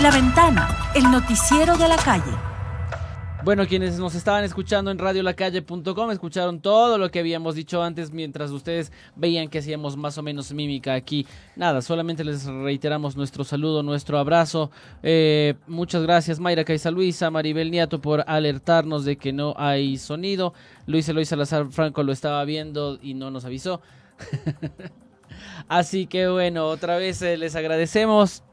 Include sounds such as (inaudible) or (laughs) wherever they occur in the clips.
La Ventana, el noticiero de la calle. Bueno, quienes nos estaban escuchando en radiolacalle.com escucharon todo lo que habíamos dicho antes mientras ustedes veían que hacíamos más o menos mímica aquí. Nada, solamente les reiteramos nuestro saludo, nuestro abrazo. Eh, muchas gracias Mayra Caiza Luisa, Maribel Niato por alertarnos de que no hay sonido. Luis Eloy Salazar Franco lo estaba viendo y no nos avisó. (laughs) Así que bueno, otra vez eh, les agradecemos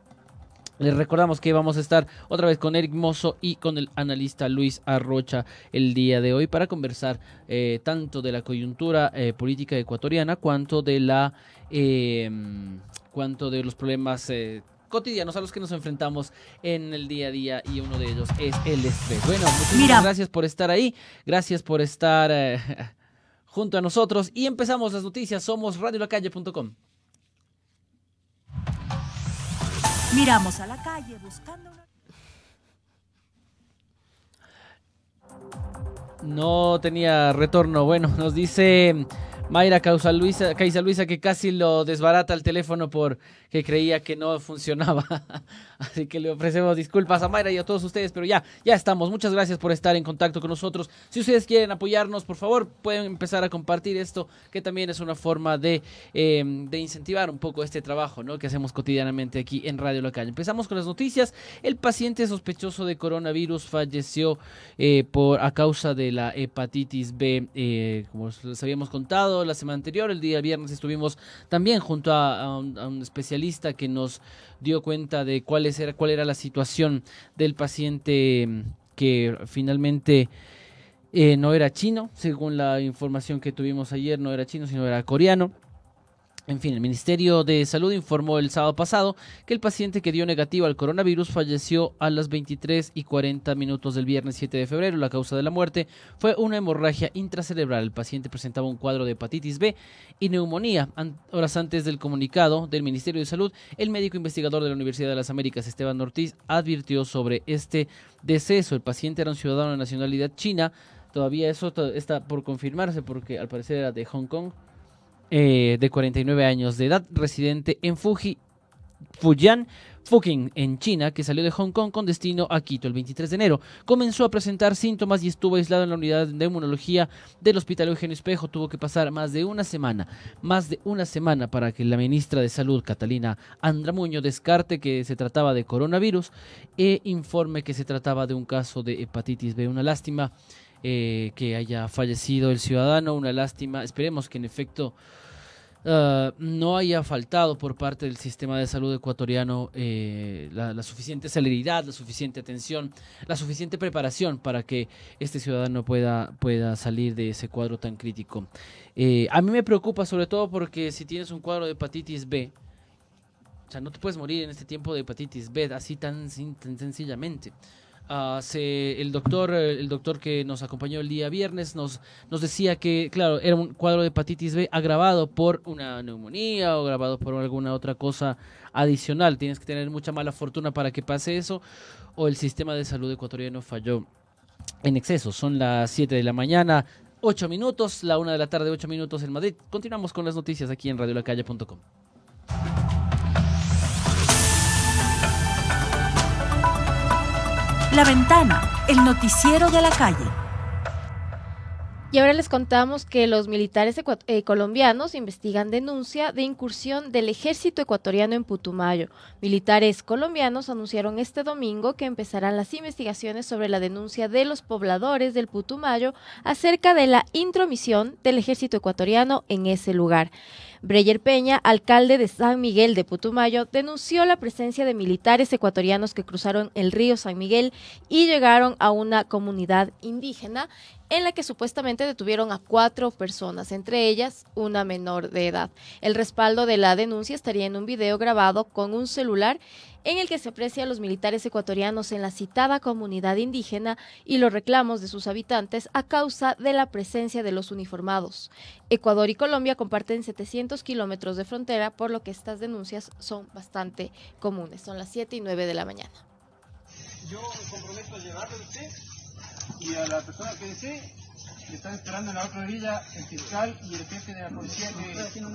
les recordamos que vamos a estar otra vez con Eric Mozo y con el analista Luis Arrocha el día de hoy para conversar eh, tanto de la coyuntura eh, política ecuatoriana cuanto de la em, cuanto de los problemas eh, cotidianos a los que nos enfrentamos en el día a día y uno de ellos es el estrés. Bueno, muchas gracias por estar ahí, gracias por estar (laughs) junto a nosotros y empezamos las noticias. Somos radiolacalle.com. Miramos a la calle buscando No tenía retorno. Bueno, nos dice Mayra Causa Luisa, Caiza Luisa que casi lo desbarata el teléfono porque creía que no funcionaba. (laughs) Así que le ofrecemos disculpas a Mayra y a todos ustedes, pero ya, ya estamos. Muchas gracias por estar en contacto con nosotros. Si ustedes quieren apoyarnos, por favor, pueden empezar a compartir esto, que también es una forma de, em, incentivar un poco este trabajo que hacemos cotidianamente aquí en Radio Local. Empezamos con las noticias. El paciente sospechoso de coronavirus falleció eh, por, a causa de la hepatitis B. Eh, como les habíamos contado la semana anterior, el día viernes estuvimos también junto a un especialista que nos dio cuenta de cuál cuál, era la situación del paciente mm, que finalmente eh, no era chino, según la información que tuvimos ayer, no era chino, sino era coreano. En fin, el Ministerio de Salud informó el sábado pasado que el paciente que dio negativo al coronavirus falleció a las 23 y 40 minutos del viernes 7 de febrero. La causa de la muerte fue una hemorragia intracerebral. El paciente presentaba un cuadro de hepatitis B y neumonía. Horas antes del comunicado del Ministerio de Salud, el médico investigador de la Universidad de las Américas, Esteban Ortiz, advirtió sobre este deceso. El paciente era un ciudadano de nacionalidad china. Todavía eso está por confirmarse porque al parecer era de Hong Kong eh, de 49 años de edad, residente en Fuji, Fujian, Fuking en China, que salió de Hong Kong con destino a Quito el 23 de enero. Comenzó a presentar síntomas y estuvo aislado en la unidad de inmunología del Hospital Eugenio Espejo. Tuvo que pasar más de una semana, más de una semana para que la ministra de Salud, Catalina Andramuño, descarte que se trataba de coronavirus e informe que se trataba de un caso de hepatitis B. Una lástima eh, que haya fallecido el ciudadano, una lástima. Esperemos que en efecto ah, no haya faltado por parte del sistema de salud ecuatoriano eh, la, la, suficiente celeridad, la suficiente atención, la suficiente preparación para que este ciudadano pueda, pueda salir de ese cuadro tan crítico. Eh, a mí me preocupa sobre todo porque si tienes un cuadro de hepatitis B, o sea, no te puedes morir en este tiempo de hepatitis B así tan sencillamente. Ah, el doctor eh, el doctor que nos acompañó el día viernes nos, nos decía que, claro, era un cuadro de hepatitis B agravado por una neumonía o agravado por alguna otra cosa adicional. Tienes que tener mucha mala fortuna para que pase eso o el sistema de salud ecuatoriano falló en exceso. Son las 7 de la mañana. 8 minutos, la 1 de la tarde, 8 minutos en Madrid. Continuamos con las noticias aquí en radiolacalle.com. La Ventana, el noticiero de la calle. Y ahora les contamos que los militares eh, colombianos investigan denuncia de incursión del ejército ecuatoriano en Putumayo. Militares colombianos anunciaron este domingo que empezarán las investigaciones sobre la denuncia de los pobladores del Putumayo acerca de la intromisión del ejército ecuatoriano en ese lugar. Breyer Peña, alcalde de San Miguel de Putumayo, denunció la presencia de militares ecuatorianos que cruzaron el río San Miguel y llegaron a una comunidad indígena en la que supuestamente detuvieron a cuatro personas, entre ellas una menor de edad. El respaldo de la denuncia estaría en un video grabado con un celular en el que se aprecia a los militares ecuatorianos en la citada comunidad indígena y los reclamos de sus habitantes a causa de la presencia de los uniformados. Ecuador y Colombia comparten 700 kilómetros de frontera, por lo que estas denuncias son bastante comunes. Son las 7 y 9 de la mañana. Yo comprometo a y a la persona que desee están esperando en la otra orilla el fiscal y el jefe de la policía que, no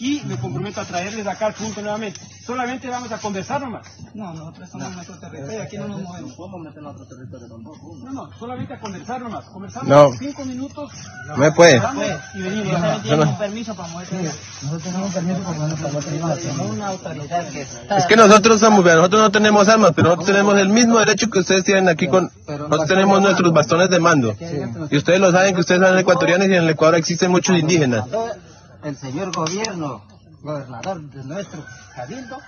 y me comprometo a traerles acá al punto nuevamente. Solamente vamos a conversar nomás. No, nosotros estamos no. nuestro territorio, aquí no nos movemos. No podemos meter en otro territorio No, no, solamente a conversar nomás. Conversamos no. cinco minutos. No me puede. Y venimos. no. tenemos permiso para mover. Nosotros tenemos permiso para mover. Tenemos una autoridad Es que nosotros somos, nosotros no tenemos armas, pero nosotros tenemos el mismo derecho que ustedes tienen aquí con tenemos nuestros bastones de mando. Y ustedes lo saben que ustedes son ecuatorianos y en el Ecuador existen muchos indígenas. El señor gobierno, gobernador de nuestro cabildo,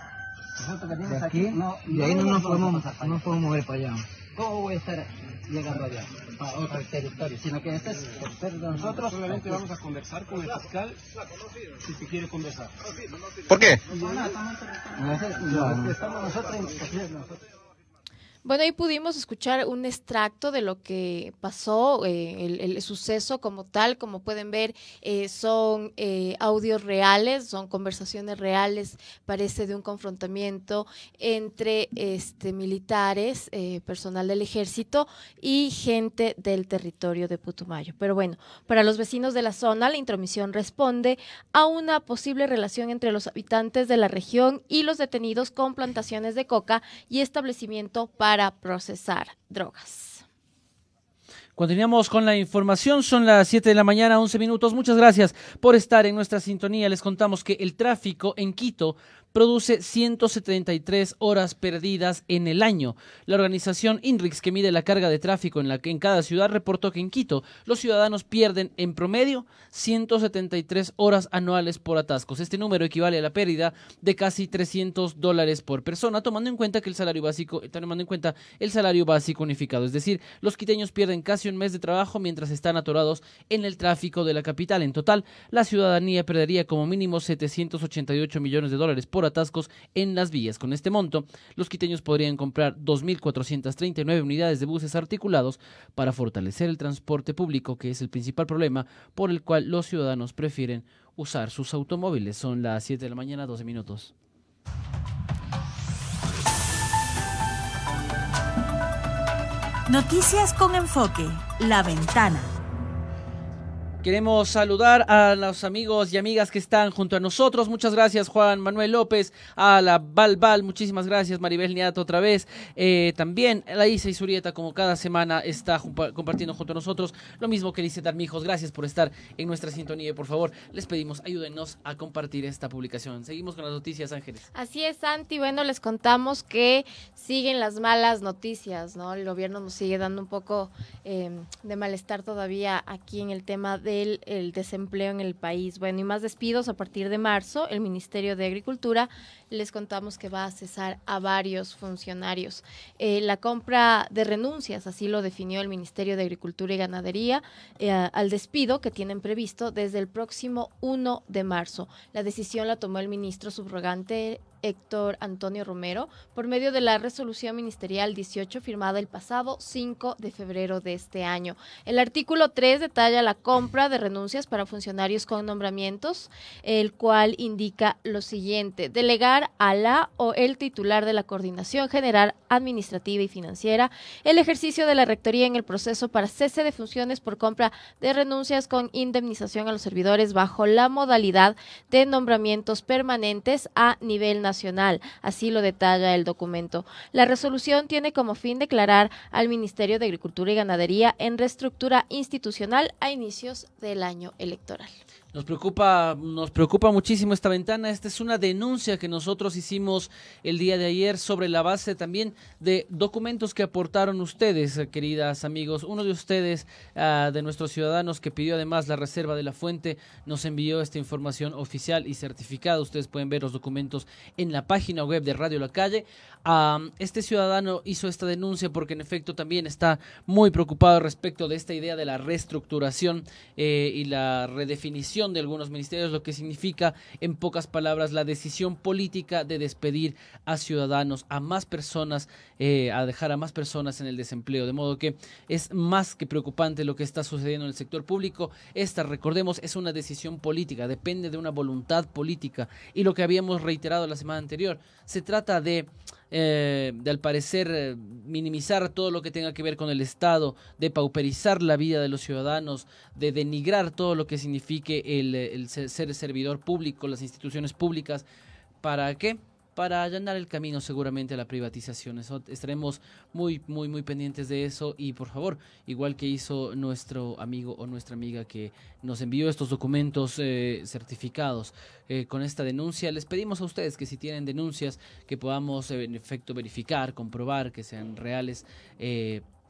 nosotros venimos aquí, y ahí no nos podemos, no podemos mover para allá. ¿Cómo voy a estar llegando allá, para otro territorio? Sino que este es nosotros. Solamente vamos a conversar con el fiscal si se quiere conversar. ¿Por qué? No, estamos nosotros. Bueno, ahí pudimos escuchar un extracto de lo que pasó, eh, el, suceso como tal, como pueden ver, eh, son eh, audios reales, son conversaciones reales, parece de un confrontamiento entre este, militares, personal del ejército y gente del territorio de Putumayo. Pero bueno, para los vecinos de la zona, la intromisión responde a una posible relación entre los habitantes de la región y los detenidos con plantaciones de coca y establecimiento para para procesar drogas. Continuamos con la información, son las 7 de la mañana, 11 minutos. Muchas gracias por estar en nuestra sintonía. Les contamos que el tráfico en Quito produce 173 horas perdidas en el año. La organización INRIX, que mide la carga de tráfico en, la que en cada ciudad, reportó que en Quito los ciudadanos pierden en promedio 173 horas anuales por atascos. Este número equivale a la pérdida de casi 300 dólares por persona, tomando en cuenta que el salario básico, eh, tomando en cuenta el salario básico unificado. Es decir, los quiteños pierden casi un mes de trabajo mientras están atorados en el tráfico de la capital. En total, la ciudadanía perdería como mínimo 788 millones de dólares por atascos en las vías. Con este monto, los quiteños podrían comprar 2.439 unidades de buses articulados para fortalecer el transporte público, que es el principal problema por el cual los ciudadanos prefieren usar sus automóviles. Son las 7 de la mañana, 12 minutos. Noticias con enfoque, la ventana. Queremos saludar a los amigos y amigas que están junto a nosotros. Muchas gracias, Juan Manuel López, a la Balbal. Muchísimas gracias, Maribel Niato, otra vez. Eh, también la Isa Surieta, como cada semana, está compartiendo junto a nosotros. Lo mismo que dice Darmijos. Gracias por estar en nuestra sintonía. Y por favor, les pedimos, ayúdenos a compartir esta publicación. Seguimos con las noticias, Ángeles. Así es, Santi. Bueno, les contamos que siguen las malas noticias, ¿no? El gobierno nos sigue dando un poco eh, de malestar todavía aquí en el tema de el desempleo en el país. Bueno, y más despidos a partir de marzo. El Ministerio de Agricultura les contamos que va a cesar a varios funcionarios. Eh, la compra de renuncias, así lo definió el Ministerio de Agricultura y Ganadería, eh, al despido que tienen previsto desde el próximo 1 de marzo. La decisión la tomó el ministro subrogante Héctor Antonio Romero por medio de la resolución ministerial 18 firmada el pasado 5 de febrero de este año. El artículo 3 detalla la compra de renuncias para funcionarios con nombramientos, el cual indica lo siguiente, delegar a la o el titular de la Coordinación General Administrativa y Financiera el ejercicio de la Rectoría en el proceso para cese de funciones por compra de renuncias con indemnización a los servidores bajo la modalidad de nombramientos permanentes a nivel nacional nacional, así lo detalla el documento. La resolución tiene como fin declarar al Ministerio de Agricultura y Ganadería en reestructura institucional a inicios del año electoral. Nos preocupa, nos preocupa muchísimo esta ventana. Esta es una denuncia que nosotros hicimos el día de ayer sobre la base también de documentos que aportaron ustedes, eh, queridas amigos. Uno de ustedes, ah, de nuestros ciudadanos, que pidió además la reserva de la fuente, nos envió esta información oficial y certificada. Ustedes pueden ver los documentos en la página web de Radio La Calle. Ah, este ciudadano hizo esta denuncia porque en efecto también está muy preocupado respecto de esta idea de la reestructuración eh, y la redefinición de algunos ministerios, lo que significa, en pocas palabras, la decisión política de despedir a ciudadanos, a más personas, eh, a dejar a más personas en el desempleo. De modo que es más que preocupante lo que está sucediendo en el sector público. Esta, recordemos, es una decisión política, depende de una voluntad política. Y lo que habíamos reiterado la semana anterior, se trata de eh, de al parecer eh, minimizar todo lo que tenga que ver con el Estado, de pauperizar la vida de los ciudadanos, de denigrar todo lo que signifique el eh, ser servidor público, las instituciones públicas. ¿Para qué? para allanar el camino seguramente a la privatización. estaremos muy, muy, muy pendientes de eso y por favor, igual que hizo nuestro amigo o nuestra amiga que nos envió estos documentos eh, certificados eh, con esta denuncia, les pedimos a ustedes que si tienen denuncias que podamos eh, en efecto verificar, comprobar que sean reales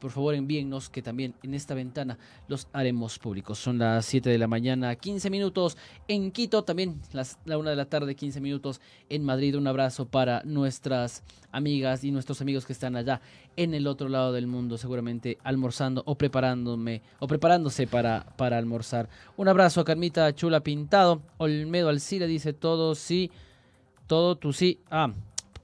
por favor envíennos que también en esta ventana los haremos públicos. Son las 7 de la mañana, 15 minutos en Quito, también las, la 1 de la tarde, 15 minutos en Madrid. Un abrazo para nuestras amigas y nuestros amigos que están allá en el otro lado del mundo, seguramente almorzando o preparándome o preparándose para, para almorzar. Un abrazo a Carmita Chula Pintado, Olmedo Alcira dice todo sí, todo tu sí. Ah,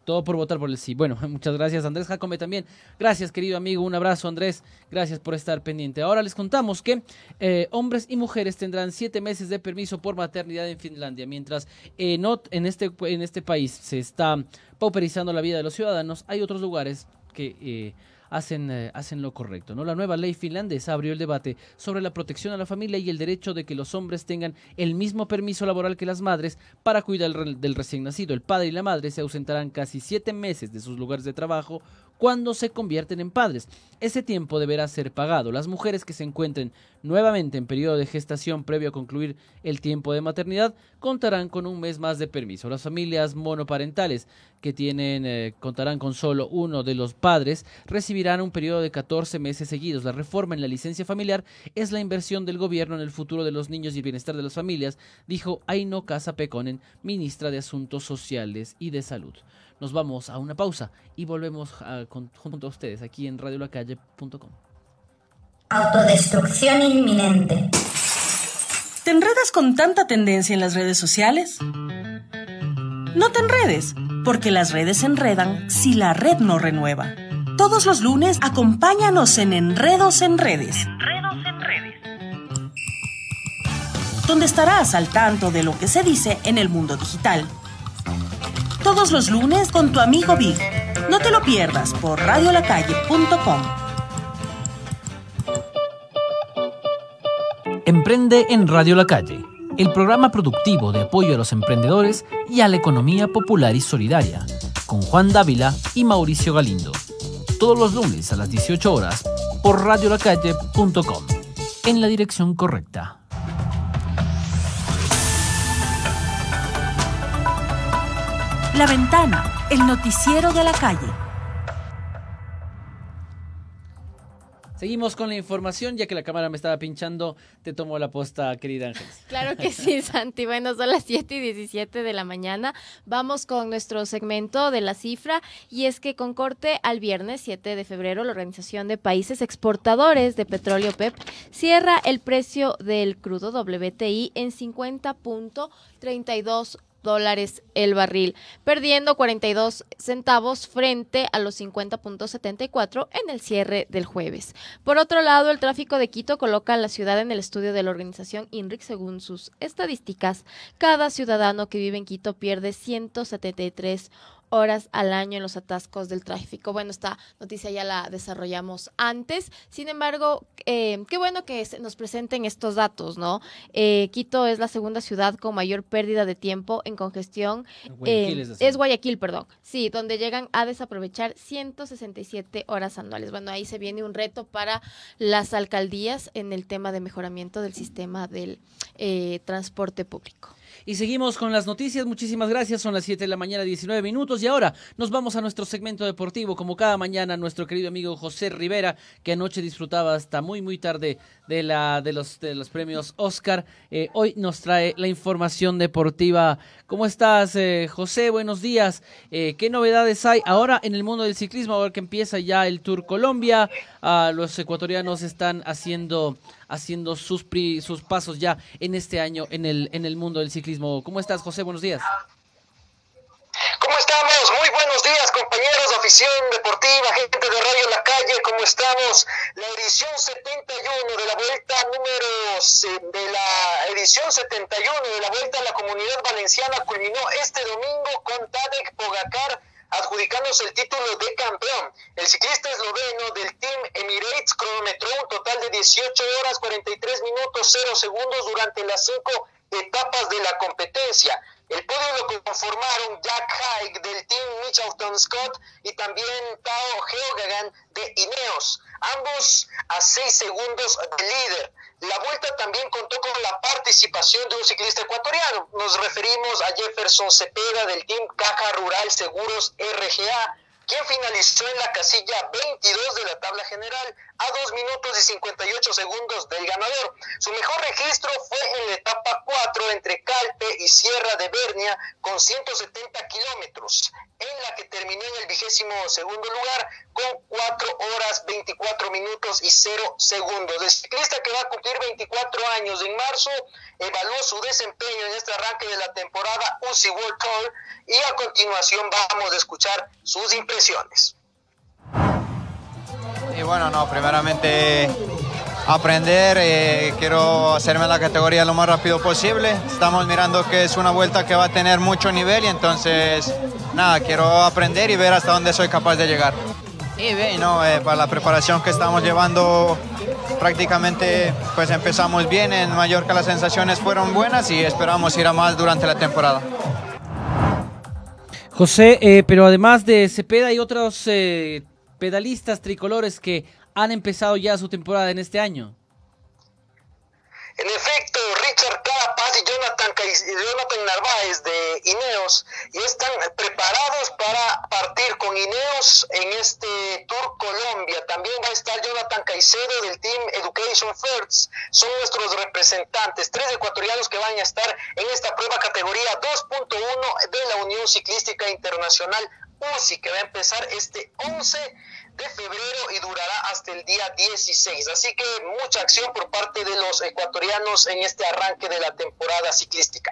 todo por votar por el sí. Bueno, (laughs) muchas gracias Andrés Jacome también. Gracias querido amigo, un abrazo Andrés, gracias por estar pendiente. Ahora les contamos que eh, hombres y mujeres tendrán siete meses de permiso por maternidad en Finlandia, mientras en, este, en este país se está pauperizando la vida de los ciudadanos, hay otros lugares que... Eh, eh, hacen, lo correcto. ¿no? La nueva ley finlandesa abrió el debate sobre la protección a la familia y el derecho de que los hombres tengan el mismo permiso laboral que las madres para cuidar del recién nacido. El padre y la madre se ausentarán casi siete meses de sus lugares de trabajo cuando se convierten en padres. Ese tiempo deberá ser pagado. Las mujeres que se encuentren nuevamente en periodo de gestación previo a concluir el tiempo de maternidad contarán con un mes más de permiso. Las familias monoparentales que tienen eh, contarán con solo uno de los padres recibirán un periodo de 14 meses seguidos. La reforma en la licencia familiar es la inversión del gobierno en el futuro de los niños y el bienestar de las familias, dijo Aino Casa Pekonen, ministra de Asuntos Sociales y de Salud. Nos vamos a una pausa y volvemos ah, con, junto a ustedes aquí en radiolacalle.com. Autodestrucción inminente. ¿Te enredas con tanta tendencia en las redes sociales? No te enredes, porque las redes se enredan si la red no renueva. Todos los lunes acompáñanos en Enredos en Redes. Enredos en Redes. Donde estarás al tanto de lo que se dice en el mundo digital todos los lunes con tu amigo Big. No te lo pierdas por radiolacalle.com. Emprende en Radio La Calle, el programa productivo de apoyo a los emprendedores y a la economía popular y solidaria, con Juan Dávila y Mauricio Galindo. Todos los lunes a las 18 horas por radiolacalle.com, en la dirección correcta. La Ventana, el noticiero de la calle. Seguimos con la información, ya que la cámara me estaba pinchando, te tomo la posta, querida Ángel. Claro que sí, (laughs) Santi. Bueno, son las 7 y 17 de la mañana. Vamos con nuestro segmento de la cifra, y es que con corte al viernes 7 de febrero, la Organización de Países Exportadores de Petróleo PEP e cierra el precio del crudo WTI en 50.32 dólares el barril, perdiendo 42 centavos frente a los 50.74 en el cierre del jueves. Por otro lado, el tráfico de Quito coloca a la ciudad en el estudio de la organización INRIC según sus estadísticas. Cada ciudadano que vive en Quito pierde 173 horas al año en los atascos del tráfico. Bueno, esta noticia ya la desarrollamos antes. Sin embargo, eh, qué bueno que nos presenten estos datos, ¿no? Eh, Quito es la segunda ciudad con mayor pérdida de tiempo en congestión. es, Guayaquil, perdón. Sí, donde llegan a desaprovechar 167 horas anuales. Bueno, ahí se viene un reto para las alcaldías en el tema de mejoramiento del sistema del eh, transporte público. Y seguimos con las noticias. Muchísimas gracias. Son las 7 de la mañana, 19 minutos. Y ahora nos vamos a nuestro segmento deportivo. Como cada mañana, nuestro querido amigo José Rivera, que anoche disfrutaba hasta muy, muy tarde de, la, de, los, de los premios Oscar, eh, hoy nos trae la información deportiva. ¿Cómo estás, eh, José? Buenos días. Eh, ¿Qué novedades hay ahora en el mundo del ciclismo? Ahora que empieza ya el Tour Colombia, ah, los ecuatorianos están haciendo haciendo sus, sus pasos ya en este año en el, en el mundo del ciclismo. ¿Cómo estás, José? Buenos días. ¿Cómo estamos? Muy buenos días, compañeros, afición deportiva, gente de Radio La Calle, ¿cómo estamos? La edición 71 de la vuelta número de la edición 71 de la vuelta a la comunidad valenciana culminó este domingo con Tadek Pogacar adjudicándose el título de campeón. El ciclista esloveno del Team Emirates cronometró un total de 18 horas 43 minutos 0 segundos durante las cinco etapas de la competencia. El podio lo conformaron Jack Haig del Team Mitchelton Scott y también Tao Geoghegan de Ineos, ambos a 6 segundos de líder. La vuelta también contó con la participación de un ciclista ecuatoriano. Nos referimos a Jefferson Cepeda del Team Caja Rural Seguros RGA, quien finalizó en la casilla 22 de la tabla general a 2 minutos y 58 segundos del ganador. Su mejor registro fue en la etapa 4 entre Calpe y Sierra de Bernia con 170 kilómetros, en la que terminó en el vigésimo segundo lugar con 4 horas 24 minutos y 0 segundos. El ciclista que va a cumplir 24 años en marzo evaluó su desempeño en este arranque de la temporada UCI World Tour y a continuación vamos a escuchar sus impresiones. Y bueno, no, primeramente aprender, eh, quiero hacerme la categoría lo más rápido posible. Estamos mirando que es una vuelta que va a tener mucho nivel y entonces, nada, quiero aprender y ver hasta dónde soy capaz de llegar. Y bien, no, eh, para la preparación que estamos llevando, prácticamente pues empezamos bien, en Mallorca las sensaciones fueron buenas y esperamos ir a más durante la temporada. José, eh, pero además de Cepeda hay otros pedalistas tricolores que han empezado ya su temporada en este año. En efecto, Richard Carapaz y Jonathan, Narváez de Ineos y están preparados para partir con Ineos en este Tour Colombia. También va a estar Jonathan Caicedo del Team Education First. Son nuestros representantes, tres ecuatorianos que van a estar en esta prueba categoría 2.1 de la Unión Ciclística Internacional que va a empezar este 11 de febrero y durará hasta el día 16. Así que mucha acción por parte de los ecuatorianos en este arranque de la temporada ciclística.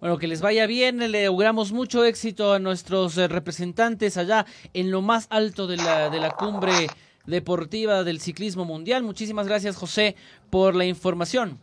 Bueno, que les vaya bien, le auguramos mucho éxito a nuestros eh, representantes allá en lo más alto de la, de la cumbre deportiva del ciclismo mundial. Muchísimas gracias José por la información.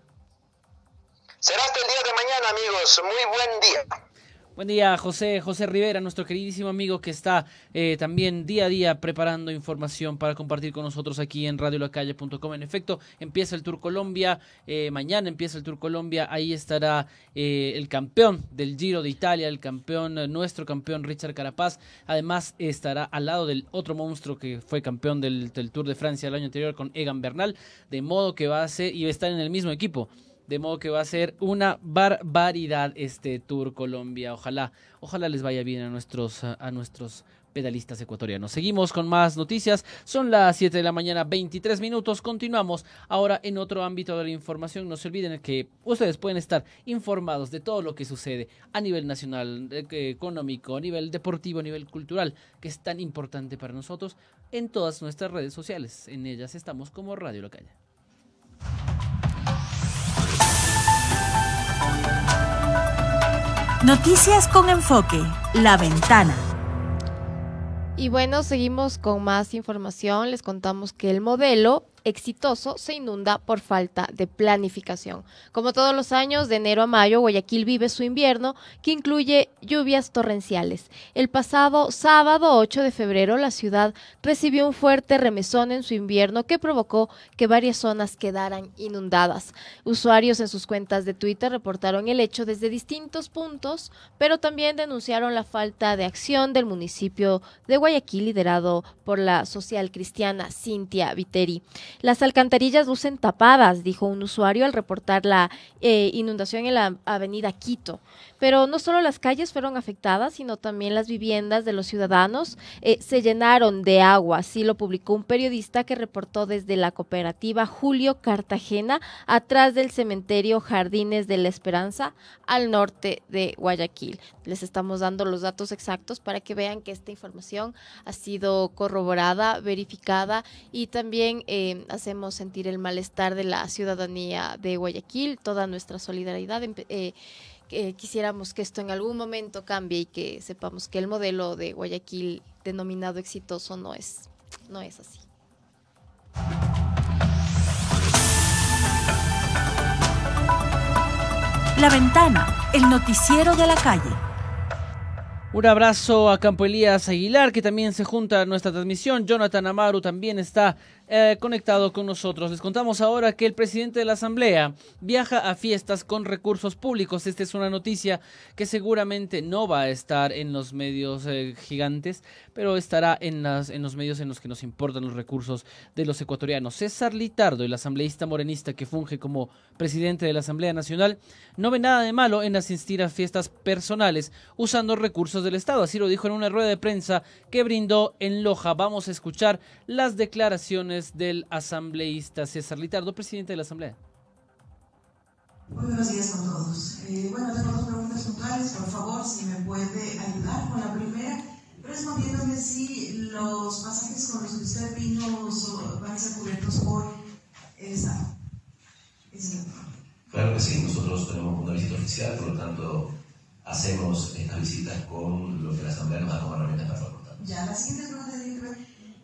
Será hasta el día de mañana amigos, muy buen día. Buen día, José. José Rivera, nuestro queridísimo amigo que está eh, también día a día preparando información para compartir con nosotros aquí en radiolacalle.com. En efecto, empieza el Tour Colombia, eh, mañana empieza el Tour Colombia, ahí estará eh, el campeón del Giro de Italia, el campeón, nuestro campeón Richard Carapaz. Además, estará al lado del otro monstruo que fue campeón del, Tour de Francia el año anterior con Egan Bernal, de modo que va y va a estar en el mismo equipo. De modo que va a ser una barbaridad este Tour Colombia. Ojalá, ojalá les vaya bien a nuestros, a nuestros pedalistas ecuatorianos. Seguimos con más noticias. Son las 7 de la mañana, 23 minutos. Continuamos ahora en otro ámbito de la información. No se olviden que ustedes pueden estar informados de todo lo que sucede a nivel nacional, eh, económico, a nivel deportivo, a nivel cultural, que es tan importante para nosotros en todas nuestras redes sociales. En ellas estamos como Radio La Calle. Noticias con enfoque, la ventana. Y bueno, seguimos con más información. Les contamos que el modelo exitoso se inunda por falta de planificación. Como todos los años, de enero a mayo, Guayaquil vive su invierno, que incluye lluvias torrenciales. El pasado sábado 8 de febrero, la ciudad recibió un fuerte remesón en su invierno que provocó que varias zonas quedaran inundadas. Usuarios en sus cuentas de Twitter reportaron el hecho desde distintos puntos, pero también denunciaron la falta de acción del municipio de Guayaquil, liderado por la social cristiana Cintia Viteri. Las alcantarillas lucen tapadas, dijo un usuario al reportar la eh, inundación en la avenida Quito. Pero no solo las calles fueron afectadas, sino también las viviendas de los ciudadanos eh, se llenaron de agua. Así lo publicó un periodista que reportó desde la cooperativa Julio Cartagena, atrás del cementerio Jardines de la Esperanza, al norte de Guayaquil. Les estamos dando los datos exactos para que vean que esta información ha sido corroborada, verificada y también eh, hacemos sentir el malestar de la ciudadanía de Guayaquil, toda nuestra solidaridad. Em, eh, quisiéramos que esto en algún momento cambie y que sepamos que el modelo de Guayaquil denominado exitoso no es, no es así. La ventana, el noticiero de la calle. Un abrazo a Campo Elías Aguilar, que también se junta a nuestra transmisión. Jonathan Amaru también está eh, conectado con nosotros. Les contamos ahora que el presidente de la Asamblea viaja a fiestas con recursos públicos. Esta es una noticia que seguramente no va a estar en los medios eh, gigantes, pero estará en, en los medios en los que nos importan los recursos de los ecuatorianos. César Litardo, el asambleísta morenista que funge como presidente de la Asamblea Nacional, no ve nada de malo en asistir a fiestas personales usando recursos del Estado. Así lo dijo en una rueda de prensa que brindó en Loja. Vamos a escuchar las declaraciones del asambleísta César Litardo, presidente de la Asamblea. Muy buenos días a todos. Eh, bueno, tengo dos preguntas puntuales, por favor, si me puede ayudar con la primera, Pero respondiéndome si los pasajes con los que usted vino van a ser cubiertos por el Estado. Claro que sí, nosotros tenemos una visita oficial, por lo tanto hacemos esta visita con lo que la Asamblea nos da como herramientas para afrontar. Ya, la siguiente pregunta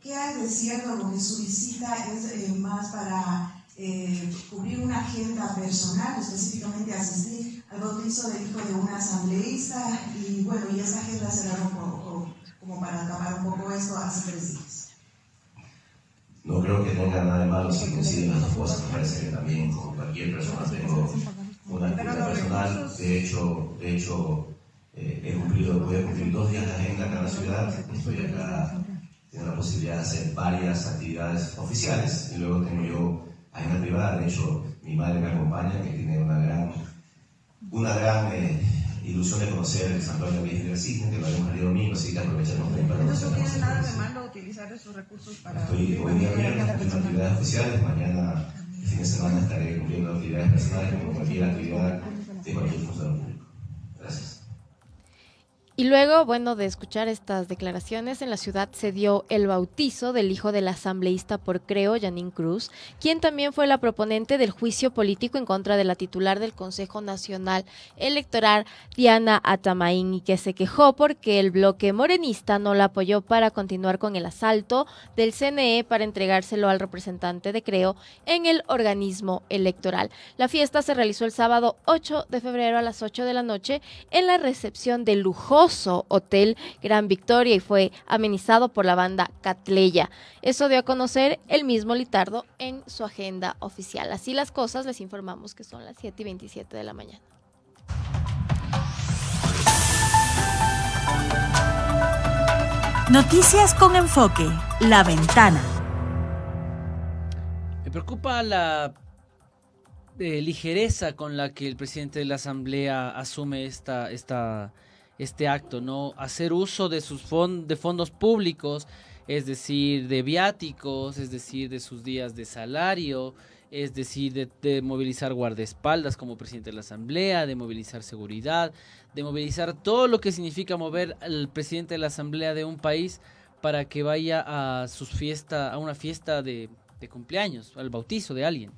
¿Qué hay de cierto lo que su visita es eh, más para eh, cubrir una agenda personal, específicamente asistir al bautizo del hijo de una asambleísta? Y bueno, y esa agenda se un poco, como para acabar un poco esto hace tres días. No creo que tenga nada de malo si coinciden las dos cosas. Parece que también, como cualquier persona, tengo una agenda personal. De hecho, de hecho eh, he cumplido, voy a cumplir dos días de agenda acá en la ciudad. Estoy acá tiene la posibilidad de hacer varias actividades oficiales y luego tengo yo, agenda una privada, de hecho mi madre me acompaña, que tiene una gran, eh, ilusión de conocer el Santuario de Virgen del Cisne, que lo habíamos leído domingo, así que aprovechamos también para conocer. No tiene nada de malo utilizar esos recursos para... Estoy hoy día viernes cumpliendo actividades oficiales, mañana, el fin de semana estaré cumpliendo actividades personales como cualquier actividad de cualquier funcionario y luego, bueno, de escuchar estas declaraciones, en la ciudad se dio el bautizo del hijo del asambleísta por Creo, Janine Cruz, quien también fue la proponente del juicio político en contra de la titular del Consejo Nacional Electoral, Diana Atamaín, y que se quejó porque el bloque morenista no la apoyó para continuar con el asalto del CNE para entregárselo al representante de Creo en el organismo electoral. La fiesta se realizó el sábado 8 de febrero a las 8 de la noche en la recepción de lujoso hotel Gran Victoria y fue amenizado por la banda Catleya. Eso dio a conocer el mismo Litardo en su agenda oficial. Así las cosas, les informamos que son las 7 y 27 de la mañana. Noticias con enfoque, la ventana. Me preocupa la eh, ligereza con la que el presidente de la Asamblea asume esta, esta, este acto, ¿no? Hacer uso de sus de fondos públicos, es decir, de viáticos, es decir, de sus días de salario, es decir, de, movilizar guardaespaldas como presidente de la Asamblea, de movilizar seguridad, de movilizar todo lo que significa mover al presidente de la Asamblea de un país para que vaya a sus fiesta, a una fiesta de, de cumpleaños, al bautizo de alguien.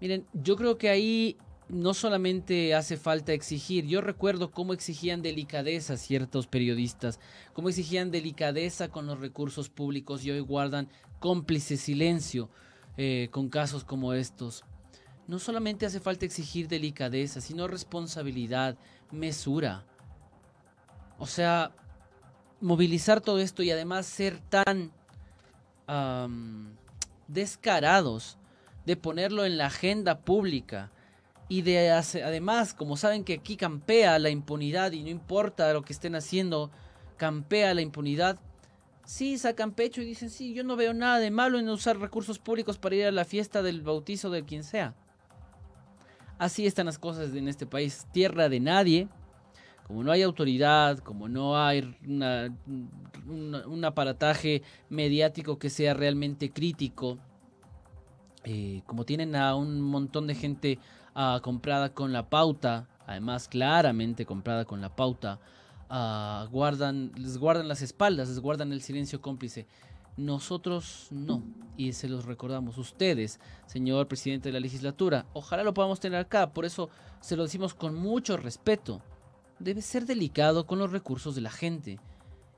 Miren, yo creo que ahí no solamente hace falta exigir, yo recuerdo cómo exigían delicadeza ciertos periodistas, cómo exigían delicadeza con los recursos públicos y hoy guardan cómplice silencio eh, con casos como estos. No solamente hace falta exigir delicadeza, sino responsabilidad, mesura. O sea, movilizar todo esto y además ser tan descarados de ponerlo en la agenda pública y además, como saben que aquí campea la impunidad y no importa lo que estén haciendo, campea la impunidad. Sí, sacan pecho y dicen, sí, yo no veo nada de malo en usar recursos públicos para ir a la fiesta del bautizo de quien sea. Así están las cosas en este país, tierra de nadie. Como no hay autoridad, como no hay un aparataje mediático que sea realmente crítico, eh, como tienen a un montón de gente Ah, comprada con la pauta, además claramente comprada con la pauta, ah, guardan, les guardan las espaldas, les guardan el silencio cómplice. Nosotros no, y se los recordamos. Ustedes, señor presidente de la legislatura, ojalá lo podamos tener acá, por eso se lo decimos con mucho respeto. Debe ser delicado con los recursos de la gente.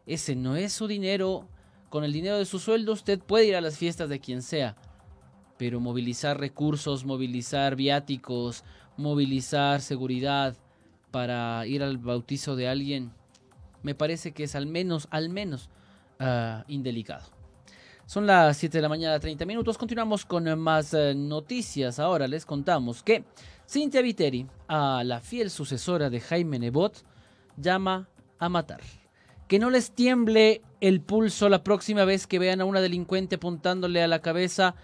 Ese no es su dinero. Con el dinero de su sueldo usted puede ir a las fiestas de quien sea pero movilizar recursos, movilizar viáticos, movilizar seguridad para ir al bautizo de alguien, me parece que es al menos, al menos ah, indelicado. Son las 7 de la mañana, 30 minutos. Continuamos con más eh, noticias. Ahora les contamos que Cintia Viteri, a la fiel sucesora de Jaime Nebot, llama a matar. Que no les tiemble el pulso la próxima vez que vean a una delincuente apuntándole a la cabeza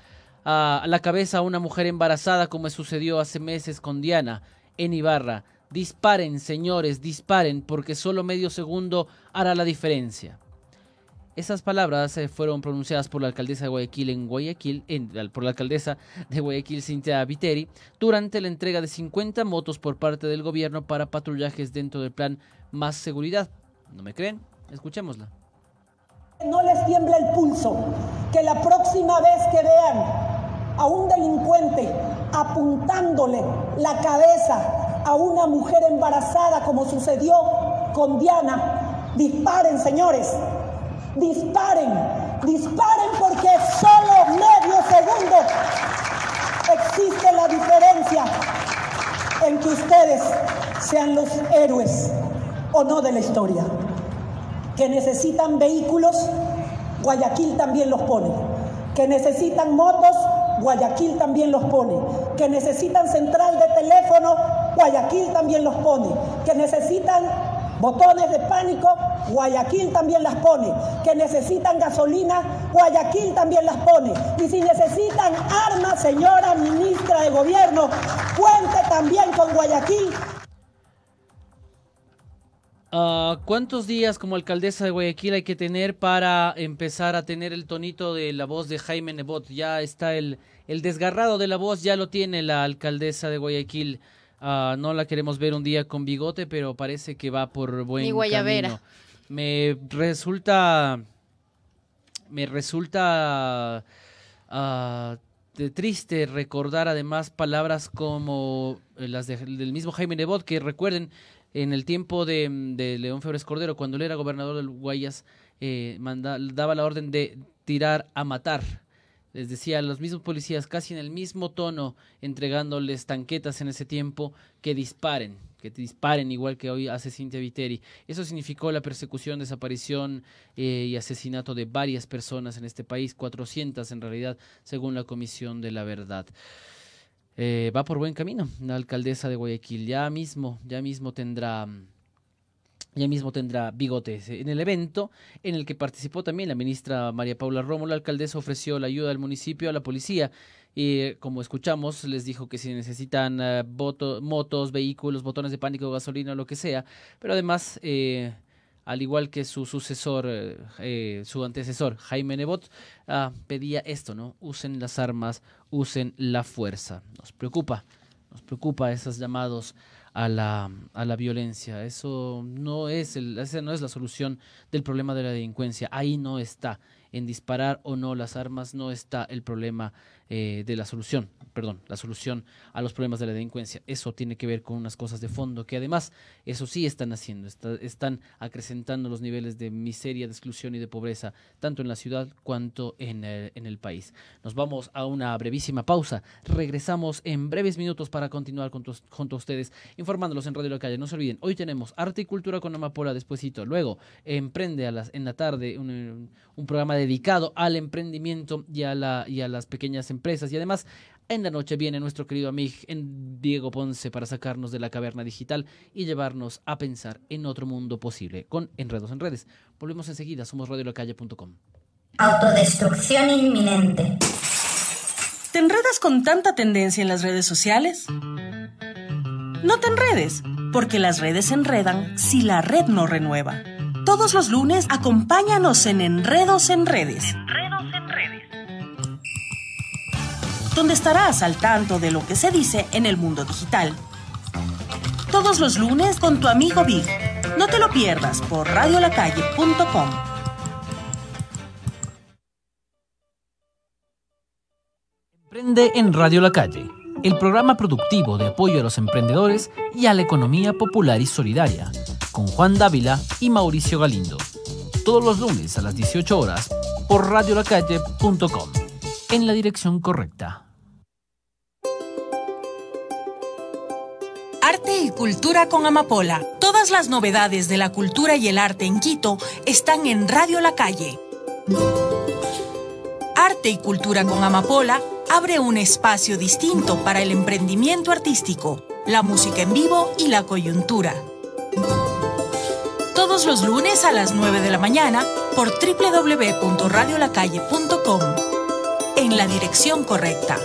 a la cabeza a una mujer embarazada como sucedió hace meses con Diana en Ibarra. Disparen, señores, disparen, porque solo medio segundo hará la diferencia. Esas palabras eh, fueron pronunciadas por la alcaldesa de Guayaquil en Guayaquil, por la alcaldesa de Guayaquil, Cintia Viteri, durante la entrega de 50 motos por parte del gobierno para patrullajes dentro del plan Más Seguridad. ¿No me creen? Escuchémosla. No les tiembla el pulso. Que la próxima vez que vean a un delincuente apuntándole la cabeza a una mujer embarazada como sucedió con Diana. Disparen, señores. Disparen. Disparen porque solo medio segundo existe la diferencia en que ustedes sean los héroes o no de la historia. Que necesitan vehículos, Guayaquil también los pone. Que necesitan motos, Guayaquil también los pone. Que necesitan central de teléfono, Guayaquil también los pone. Que necesitan botones de pánico, Guayaquil también las pone. Que necesitan gasolina, Guayaquil también las pone. Y si necesitan armas, señora ministra de Gobierno, cuente también con Guayaquil ¿Cuántos días como alcaldesa de Guayaquil hay que tener para empezar a tener el tonito de la voz de Jaime Nebot? Ya está el, el desgarrado de la voz, ya lo tiene la alcaldesa de Guayaquil. Ah, no la queremos ver un día con bigote, pero parece que va por buen camino. Me resulta, me resulta ah, triste recordar además palabras como las del mismo Jaime Nebot, que recuerden en el tiempo mm, de, León Febres Cordero, cuando él era gobernador del Guayas, eh, daba la orden de tirar a matar. Les decía a los mismos policías, casi en el mismo tono, entregándoles tanquetas en ese tiempo, que disparen, que disparen igual que hoy hace Cintia Viteri. Eso significó la persecución, desaparición eh, y asesinato de varias personas en este país, 400 en realidad, según la Comisión de la Verdad. Eh, va por buen camino. La alcaldesa de Guayaquil ya mismo, ya mismo tendrá ya mismo tendrá bigotes. En el evento en el que participó también la ministra María Paula Romo, la alcaldesa ofreció la ayuda al municipio, a la policía. Y como escuchamos, les dijo que si necesitan eh, motos, vehículos, botones de pánico, gasolina, lo que sea. Pero además... Eh, al igual que su sucesor, eh, su antecesor, Jaime Nebot, ah, pedía esto, ¿no? Usen las armas, usen la fuerza. Nos preocupa, nos preocupa esos llamados a la, violencia. Eso no es el, no es la solución del problema de la delincuencia. Ahí no está en disparar o no las armas no está el problema eh, de la solución, perdón, la solución a los problemas de la delincuencia. Eso tiene que ver con unas cosas de fondo que además eso sí están haciendo, están acrecentando los niveles de miseria, de exclusión y de pobreza, tanto en la ciudad cuanto en el, país. Nos vamos a una brevísima pausa. Regresamos en breves minutos para continuar junto a ustedes informándolos en Radio La Calle. No se olviden, hoy tenemos arte y cultura con Amapola despuésito. Luego, emprende a las, en la tarde un programa de dedicado al emprendimiento y a, las pequeñas empresas. Y además, en la noche viene nuestro querido amigo Diego Ponce para sacarnos de la caverna digital y llevarnos a pensar en otro mundo posible con Enredos en Redes. Volvemos enseguida, somos radiolacalle.com. Autodestrucción inminente. ¿Te enredas con tanta tendencia en las redes sociales? No te enredes, porque las redes enredan si la red no renueva todos los lunes acompáñanos en Enredos en Redes. Enredos en Redes. Donde estarás al tanto de lo que se dice en el mundo digital. Todos los lunes con tu amigo Big. No te lo pierdas por radiolacalle.com. Emprende en Radio La Calle, el programa productivo de apoyo a los emprendedores y a la economía popular y solidaria Juan Dávila y Mauricio Galindo. Todos los lunes a las 18 horas por radiolacalle.com. En la dirección correcta. Arte y Cultura con Amapola. Todas las novedades de la cultura y el arte en Quito están en Radio La Calle. Arte y Cultura con Amapola abre un espacio distinto para el emprendimiento artístico, la música en vivo y la coyuntura los lunes a las 9 de la mañana por www.radiolacalle.com en la dirección correcta.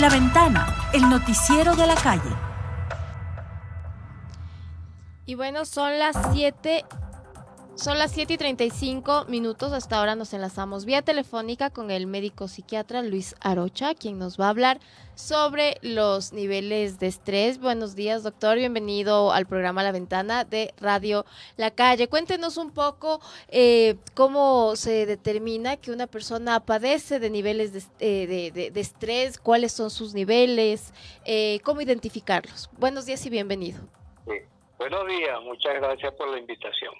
La ventana, el noticiero de la calle. Y bueno, son las 7 son las 7 y 35 minutos. Hasta ahora nos enlazamos vía telefónica con el médico psiquiatra Luis Arocha, quien nos va a hablar sobre los niveles de estrés. Buenos días, doctor. Bienvenido al programa La Ventana de Radio La Calle. Cuéntenos un poco eh, cómo se determina que una persona padece de niveles de, eh, estrés, cuáles son sus niveles, eh, cómo identificarlos. Buenos días y bienvenido. Buenos días. Muchas gracias por la invitación.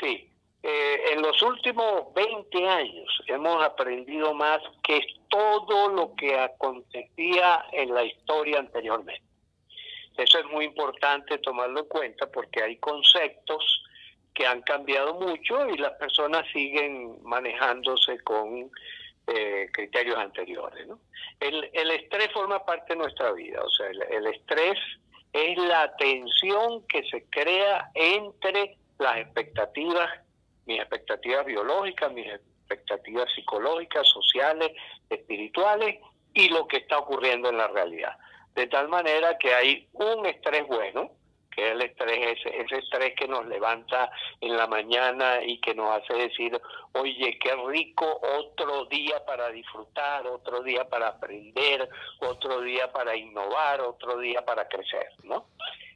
Sí, eh, en los últimos 20 años hemos aprendido más que todo lo que acontecía en la historia anteriormente. Eso es muy importante tomarlo en cuenta porque hay conceptos que han cambiado mucho y las personas siguen manejándose con eh, criterios anteriores. El, estrés forma parte de nuestra vida, o sea, el estrés es la tensión que se crea entre las expectativas, mis expectativas biológicas, mis expectativas psicológicas, sociales, espirituales y lo que está ocurriendo en la realidad. De tal manera que hay un estrés bueno, que es el estrés, ese, ese estrés que nos levanta en la mañana y que nos hace decir, oye, qué rico otro día para disfrutar, otro día para aprender, otro día para innovar, otro día para crecer, ¿no?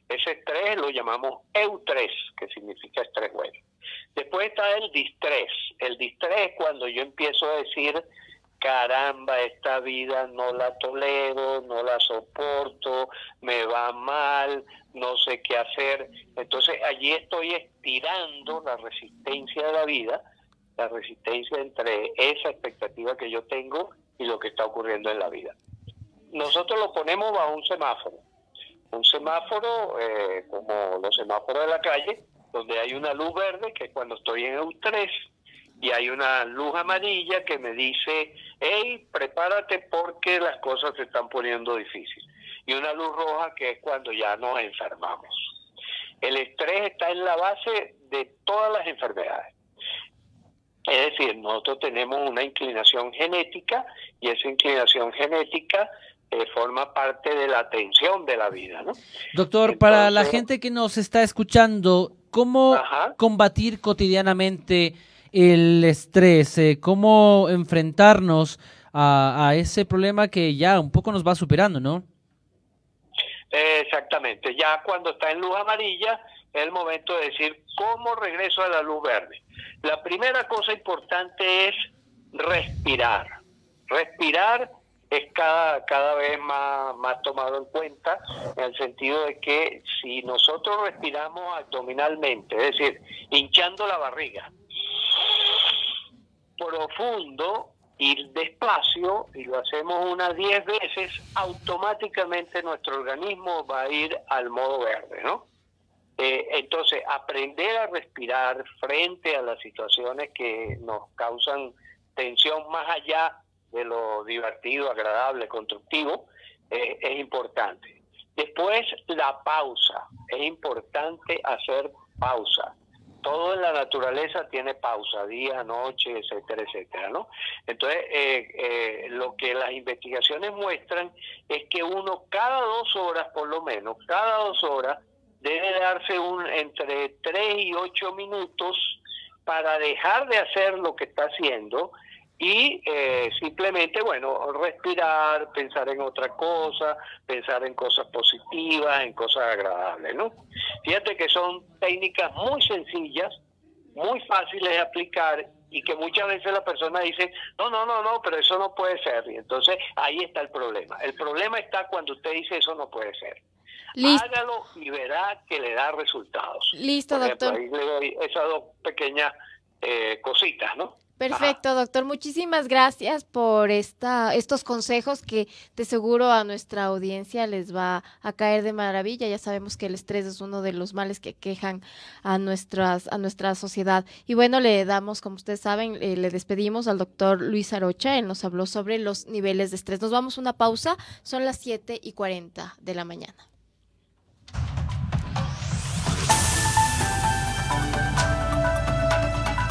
Ese estrés lo llamamos eutrés, que significa estrés bueno. Después está el distrés. El distrés es cuando yo empiezo a decir, caramba, esta vida no la tolero, no la soporto, me va mal, no sé qué hacer. Entonces allí estoy estirando la resistencia de la vida, la resistencia entre esa expectativa que yo tengo y lo que está ocurriendo en la vida. Nosotros lo ponemos bajo un semáforo un semáforo, eh, como los semáforos de la calle, donde hay una luz verde que es cuando estoy en eu y hay una luz amarilla que me dice, hey, prepárate porque las cosas se están poniendo difíciles. Y una luz roja que es cuando ya nos enfermamos. El estrés está en la base de todas las enfermedades. Es decir, nosotros tenemos una inclinación genética y esa inclinación genética eh, forma parte de la atención de la vida. Doctor, para la gente que nos está escuchando, ¿cómo combatir cotidianamente el estrés? Eh, ¿Cómo enfrentarnos a, a, ese problema que ya un poco nos va superando, no? Exactamente, ya cuando está en luz amarilla es el momento de decir cómo regreso a la luz verde. La primera cosa importante es respirar, respirar es cada, cada vez más, más tomado en cuenta, en el sentido de que si nosotros respiramos abdominalmente, es decir, hinchando la barriga, profundo y despacio, y lo hacemos unas 10 veces, automáticamente nuestro organismo va a ir al modo verde, ¿no? Eh, entonces, aprender a respirar frente a las situaciones que nos causan tensión más allá de lo divertido, agradable, constructivo, eh, es importante. Después, la pausa. Es importante hacer pausa. Todo en la naturaleza tiene pausa, día, noche, etcétera, etcétera, ¿no? Entonces, eh, eh, lo que las investigaciones muestran es que uno cada dos horas, por lo menos, cada dos horas, debe darse un entre ...tres y ocho minutos para dejar de hacer lo que está haciendo y eh, simplemente, bueno, respirar, pensar en otra cosa, pensar en cosas positivas, en cosas agradables, ¿no? Fíjate que son técnicas muy sencillas, muy fáciles de aplicar y que muchas veces la persona dice, no, no, no, no, pero eso no puede ser. Y entonces ahí está el problema. El problema está cuando usted dice eso no puede ser. Hágalo y verá que le da resultados. Listo, Por ejemplo, doctor. Ahí le doy esas dos pequeñas eh, cositas, ¿no? Perfecto, doctor. Muchísimas gracias por esta, estos consejos que de seguro a nuestra audiencia les va a caer de maravilla. Ya sabemos que el estrés es uno de los males que quejan a, nuestras, a nuestra sociedad. Y bueno, le damos, como ustedes saben, eh, le despedimos al doctor Luis Arocha. Él nos habló sobre los niveles de estrés. Nos vamos a una pausa. Son las 7 y 40 de la mañana.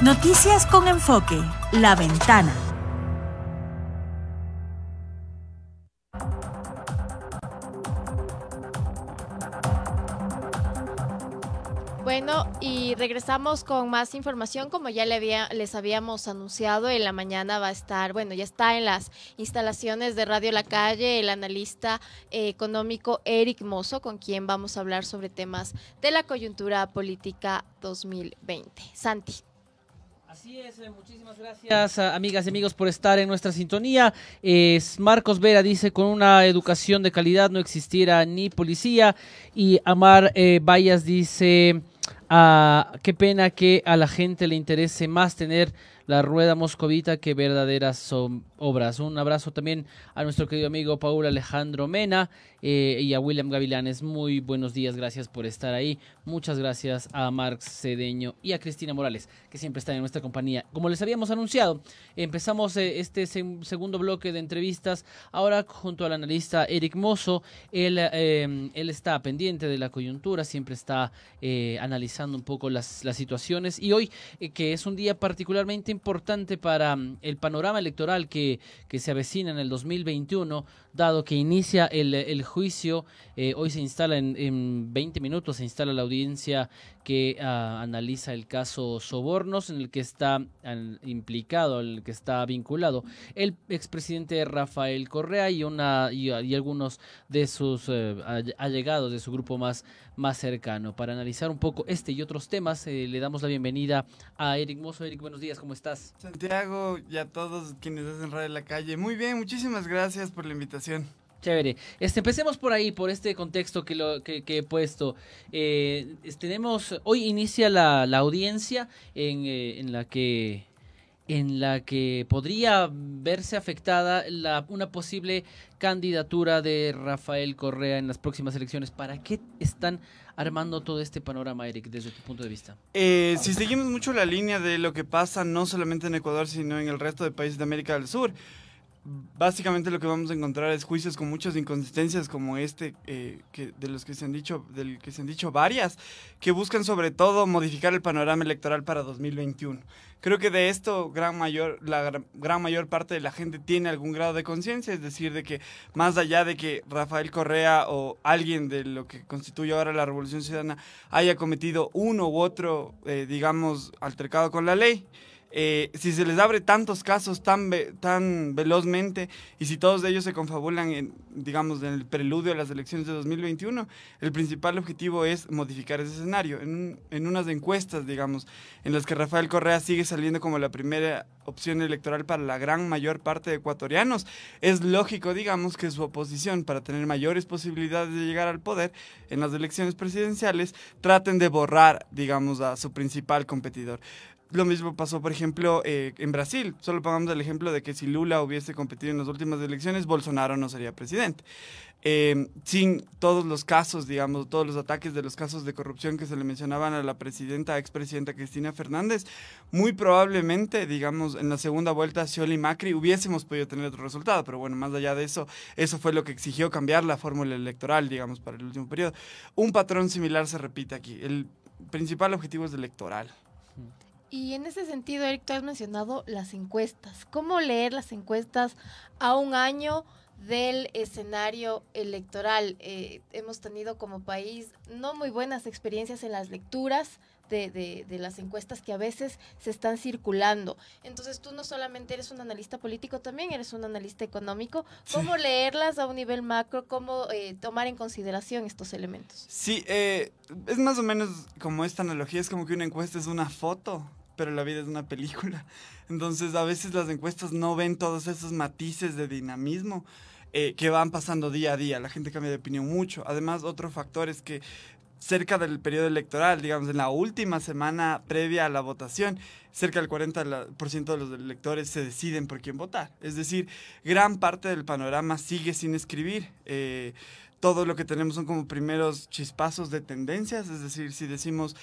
Noticias con enfoque, la ventana. Bueno, y regresamos con más información. Como ya les habíamos anunciado, en la mañana va a estar, bueno, ya está en las instalaciones de Radio La Calle el analista eh, económico Eric Mozo, con quien vamos a hablar sobre temas de la coyuntura política 2020. Santi. Así es, eh, muchísimas gracias amigas y amigos por estar en nuestra sintonía. Es Marcos Vera dice, con una educación de calidad no existiera ni policía. Y Amar Vallas eh, dice, ah, qué pena que a la gente le interese más tener la rueda moscovita, que verdaderas obras. Un abrazo también a nuestro querido amigo Paul Alejandro Mena eh, y a William Gavilanes. Muy buenos días, gracias por estar ahí. Muchas gracias a Marx Cedeño y a Cristina Morales, que siempre están en nuestra compañía. Como les habíamos anunciado, empezamos eh, este segundo bloque de entrevistas ahora junto al analista Eric Mozo. Él, em, está pendiente de la coyuntura, siempre está eh, analizando un poco las situaciones y hoy, que es un día particularmente importante, importante para mm, el panorama electoral que, que se avecina en el 2021, dado que inicia el, el juicio, eh, hoy se instala en, en, 20 minutos, se instala la audiencia que ah, analiza el caso Sobornos, en el que está implicado, el que está vinculado el expresidente Rafael Correa y, una, y, algunos de sus eh, allegados de su grupo más más cercano. Para analizar un poco este y otros temas, eh, le damos la bienvenida a Eric Mozo. Eric, buenos días, ¿cómo estás? Santiago y a todos quienes hacen radio en la calle. Muy bien, muchísimas gracias por la invitación. Chévere. Este, empecemos por ahí, por este contexto que, lo, he puesto. Eh, tenemos, hoy inicia la, audiencia eh, en la que en la que podría verse afectada la, una posible candidatura de Rafael Correa en las próximas elecciones. ¿Para qué están armando todo este panorama, Eric, desde tu punto de vista? Eh, si seguimos mucho la línea de lo que pasa no solamente en Ecuador, sino en el resto de países de América del Sur, básicamente lo que vamos a encontrar es juicios con muchas inconsistencias como este, eh, de los que se han dicho, del que se han dicho varias, que buscan sobre todo modificar el panorama electoral para 2021. Creo que de esto gran mayor, la gran mayor parte de la gente tiene algún grado de conciencia, es decir, de que más allá de que Rafael Correa o alguien de lo que constituye ahora la Revolución Ciudadana haya cometido uno u otro, eh, digamos, altercado con la ley, eh, si se les abre tantos casos tan, tan velozmente y si todos ellos se confabulan, en, digamos, en el preludio a las elecciones de 2021, el principal objetivo es modificar ese escenario. En, en unas encuestas, digamos, en las que Rafael Correa sigue saliendo como la primera opción electoral para la gran mayor parte de ecuatorianos, es lógico, digamos, que su oposición, para tener mayores posibilidades de llegar al poder en las elecciones presidenciales, traten de borrar, digamos, a su principal competidor. Lo mismo pasó, por ejemplo, eh, en Brasil. Solo pongamos el ejemplo de que si Lula hubiese competido en las últimas elecciones, Bolsonaro no sería presidente. Eh, sin todos los casos, digamos, todos los ataques de los casos de corrupción que se le mencionaban a la presidenta, expresidenta Cristina Fernández, muy probablemente, digamos, en la segunda vuelta, Scioli y Macri hubiésemos podido tener otro resultado, pero bueno, más allá de eso, eso fue lo que exigió cambiar la fórmula electoral, digamos, para el último periodo. Un patrón similar se repite aquí. El principal objetivo es electoral. Y en ese sentido, Eric, tú has mencionado las encuestas. ¿Cómo leer las encuestas a un año del escenario electoral? Eh, hemos tenido como país no muy buenas experiencias en las lecturas. De, las encuestas que a veces se están circulando. Entonces tú no solamente eres un analista político, también eres un analista económico. ¿Cómo leerlas a un nivel macro? ¿Cómo eh, tomar en consideración estos elementos? Sí, eh, es más o menos como esta analogía, es como que una encuesta es una foto pero la vida es una película. (laughs) Entonces a veces las encuestas no ven todos esos matices de dinamismo. Eh, que van pasando día a día, la gente cambia de opinión mucho. Además, otro factor es que cerca del periodo electoral, digamos, en la última semana previa a la votación, cerca del 40% de los electores se deciden por quién votar. Es decir, gran parte del panorama sigue sin escribir. Eh, todo lo que tenemos son como primeros chispazos de tendencias, es decir, si decimos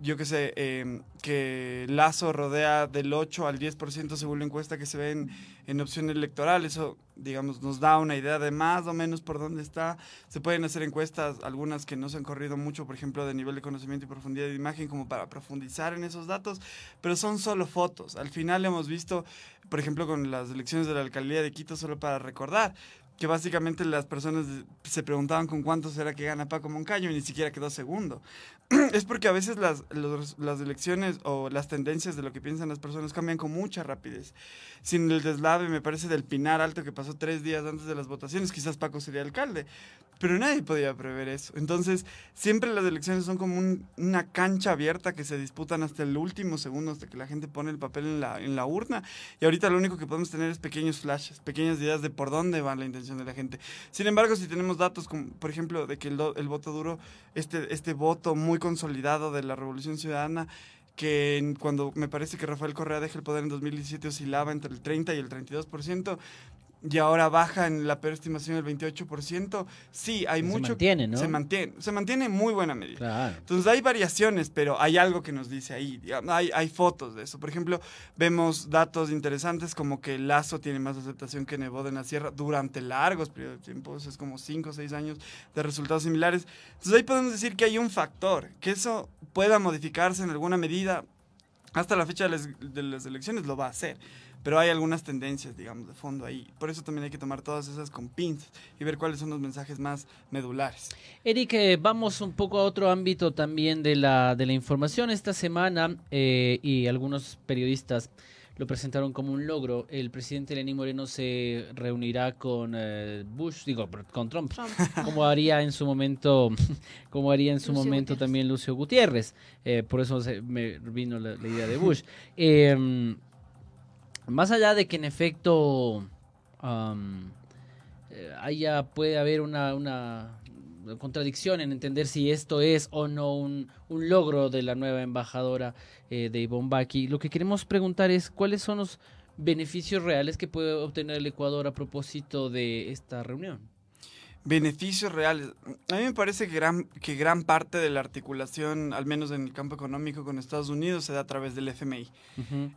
yo qué sé, em, que Lazo rodea del 8 al 10% según la encuesta que se ve en, opción electoral. Eso, digamos, nos da una idea de más o menos por dónde está. Se pueden hacer encuestas, algunas que no se han corrido mucho, por ejemplo, de nivel de conocimiento y profundidad de imagen, como para profundizar en esos datos, pero son solo fotos. Al final hemos visto, por ejemplo, con las elecciones de la alcaldía de Quito, solo para recordar, que básicamente las personas se preguntaban con cuánto será que gana Paco Moncaño y ni siquiera quedó segundo. (clears throat) es porque a veces las, elecciones o las tendencias de lo que piensan las personas cambian con mucha rapidez. Sin el deslave, me parece, del Pinar Alto que pasó tres días antes de las votaciones, quizás Paco sería alcalde, pero nadie podía prever eso. Entonces, siempre las elecciones son como una cancha abierta que se disputan hasta el último segundo, hasta que la gente pone el papel en la, en la urna. Y ahorita lo único que podemos tener es pequeños flashes, pequeñas ideas de por dónde va la intención de la gente. Sin embargo, si tenemos datos, como, por ejemplo, de que el, voto duro, este, este voto muy consolidado de la Revolución Ciudadana, que cuando me parece que Rafael Correa deja el poder en 2017 oscilaba entre el 30 y el 32%, y ahora baja en la peor estimación del 28%. Sí, hay mucho. Se mantiene, Se mantiene, muy buena medida. Entonces hay variaciones, pero hay algo que nos dice ahí. Hay, fotos de eso. Por ejemplo, vemos datos interesantes como que Lazo tiene más aceptación que nevado en la Sierra durante largos periodos de tiempo. es como 5 o 6 años de resultados similares. Entonces ahí podemos decir que hay un factor, que eso pueda modificarse en alguna medida. Hasta la fecha de las, de las elecciones lo va a hacer pero hay algunas tendencias, digamos, de fondo ahí. Por eso también hay que tomar todas esas con pinzas y ver cuáles son los mensajes más medulares. Eric, eh, vamos un poco a otro ámbito también de la, de la información. Esta semana eh, y algunos periodistas lo presentaron como un logro. El presidente Lenín Moreno se reunirá con eh, Bush, digo, con Trump, como haría en su momento, (laughs) como haría en su momento también Lucio Gutiérrez. por eso me vino la, idea de Bush. (laughs) Eh, más allá de que en efecto eh, haya, puede haber una, una, contradicción en entender si esto es o no un, logro de la nueva embajadora eh, de Ibombaki, lo que queremos preguntar es cuáles son los beneficios reales que puede obtener el Ecuador a propósito de esta reunión beneficios reales. A mí me parece que gran, que gran parte de la articulación, al menos en el campo económico con Estados Unidos, se da a través del FMI.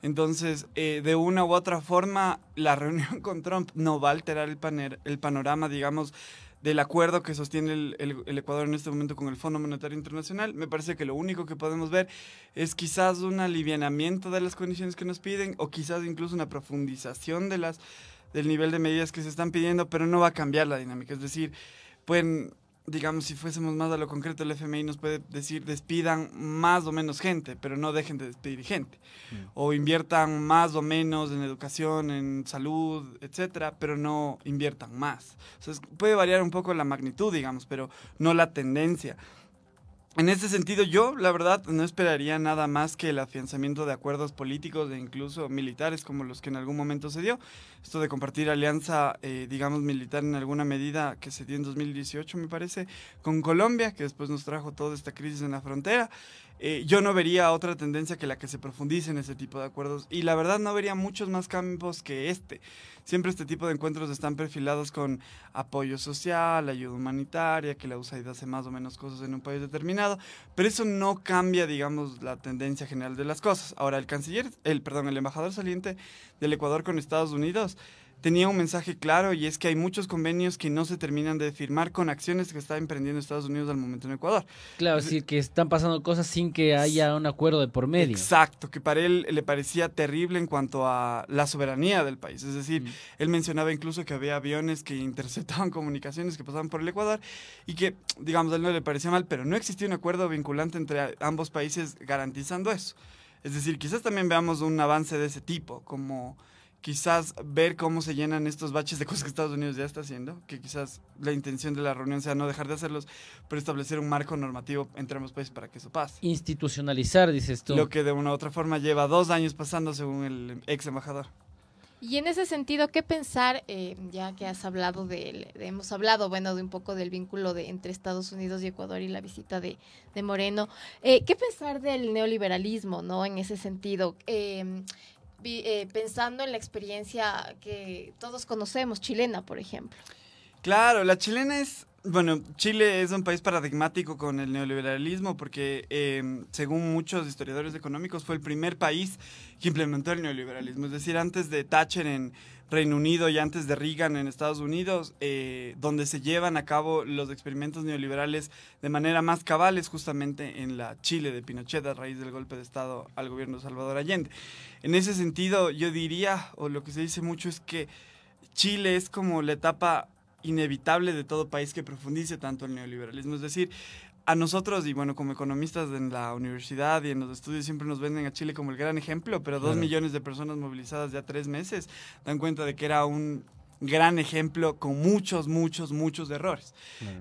Entonces, eh, de una u otra forma, la (laughs) reunión con Trump no va a alterar el, el panorama, digamos, del acuerdo que sostiene el, Ecuador en este momento con el Fondo Monetario Internacional. Me parece que lo único que podemos ver es quizás un alivianamiento de las condiciones que nos piden o quizás incluso una profundización de las del nivel de medidas que se están pidiendo, pero no va a cambiar la dinámica. Es decir, pueden, digamos, si fuésemos más a lo concreto, el FMI nos puede decir despidan más o menos gente, pero no dejen de despedir gente. Mm. O inviertan más o menos en educación, en salud, etcétera, pero no inviertan más. O puede variar un poco la magnitud, digamos, pero no la tendencia. En ese sentido, yo, la verdad, no esperaría nada más que el afianzamiento de acuerdos políticos e incluso militares como los que en algún momento se dio. Esto de compartir alianza, eh, digamos, militar en alguna medida que se dio en 2018, me parece, con Colombia, que después nos trajo toda esta crisis en la frontera. Eh, yo no vería otra tendencia que la que se profundice en ese tipo de acuerdos. Y la verdad no vería muchos más campos que este. Siempre este tipo de encuentros están perfilados con apoyo social, ayuda humanitaria, que la USAID hace más o menos cosas en un país determinado, pero eso no cambia, digamos, la tendencia general de las cosas. Ahora, el canciller, el, perdón, el embajador saliente del Ecuador con Estados Unidos tenía un mensaje claro y es que hay muchos convenios que no se terminan de firmar con acciones que está emprendiendo Estados Unidos al momento en Ecuador. Claro, es decir, que están pasando cosas sin que haya un acuerdo de por medio. Exacto, que para él le parecía terrible en cuanto a la soberanía del país. Es decir, mm. él mencionaba incluso que había aviones que interceptaban (laughs) comunicaciones que pasaban por el Ecuador y que, digamos, a él no le parecía mal, pero no existía un acuerdo vinculante entre ambos países garantizando eso. Es decir, quizás también veamos un avance de ese tipo, como quizás ver cómo se llenan estos baches de cosas que Estados Unidos ya está haciendo, que quizás la intención de la reunión sea no dejar de hacerlos, pero establecer un marco normativo entre ambos países para que eso pase. Institucionalizar, dices tú. Lo que de una u otra forma lleva dos años pasando, según el ex embajador. Y en ese sentido, ¿qué pensar, eh, ya que has hablado de, hemos hablado, bueno, de un poco del vínculo de, entre Estados Unidos y Ecuador y la visita de, de Moreno, eh, ¿qué pensar del neoliberalismo, no? En ese sentido, eh, eh, pensando en la experiencia que todos conocemos, chilena, por ejemplo. Claro, la chilena es, bueno, Chile es un país paradigmático con el neoliberalismo porque, em, según muchos historiadores económicos, fue el primer país que implementó el neoliberalismo. Es decir, antes de Thatcher en Reino Unido y antes de Reagan en Estados Unidos, eh, donde se llevan a cabo los experimentos neoliberales de manera más cabal, es justamente en la Chile de Pinochet a raíz del golpe de Estado al gobierno de Salvador Allende. En ese sentido, yo diría, o lo que se dice mucho es que Chile es como la etapa inevitable de todo país que profundice tanto el neoliberalismo. Es decir, a nosotros, y bueno, como economistas en la universidad y en los estudios, siempre nos venden a Chile como el gran ejemplo, pero dos millones de personas movilizadas ya tres meses dan cuenta de que era un gran ejemplo con muchos, muchos, muchos errores.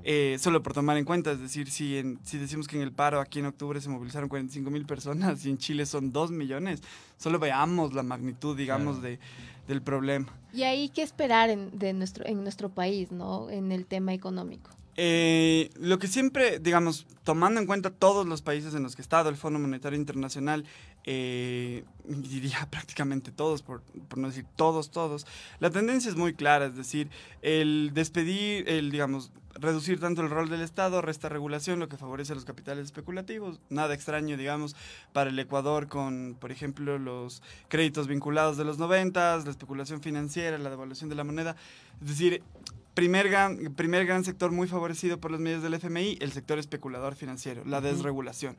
Eh, solo por tomar en cuenta, es decir, si, si decimos que en el paro aquí en octubre se movilizaron 45 mil personas y en Chile son 2 millones, solo veamos la magnitud, digamos, de, del problema. Y ahí qué esperar en, de nuestro, en nuestro país, ¿no? En el tema económico. Eh, lo que siempre, digamos, tomando en cuenta todos los países en los que ha estado el Fondo Monetario Internacional, eh, (laughs) diría prácticamente todos, por, no decir todos, todos, la tendencia es muy clara, es decir, el despedir, el, digamos, reducir tanto el rol del Estado, resta regulación, lo que favorece a los capitales especulativos, nada extraño, digamos, para el Ecuador con, por ejemplo, los créditos vinculados de los noventas, la especulación financiera, la devaluación de la moneda, es decir, Primer gran, primer gran sector muy favorecido por los medios del FMI, el sector especulador financiero, la desregulación.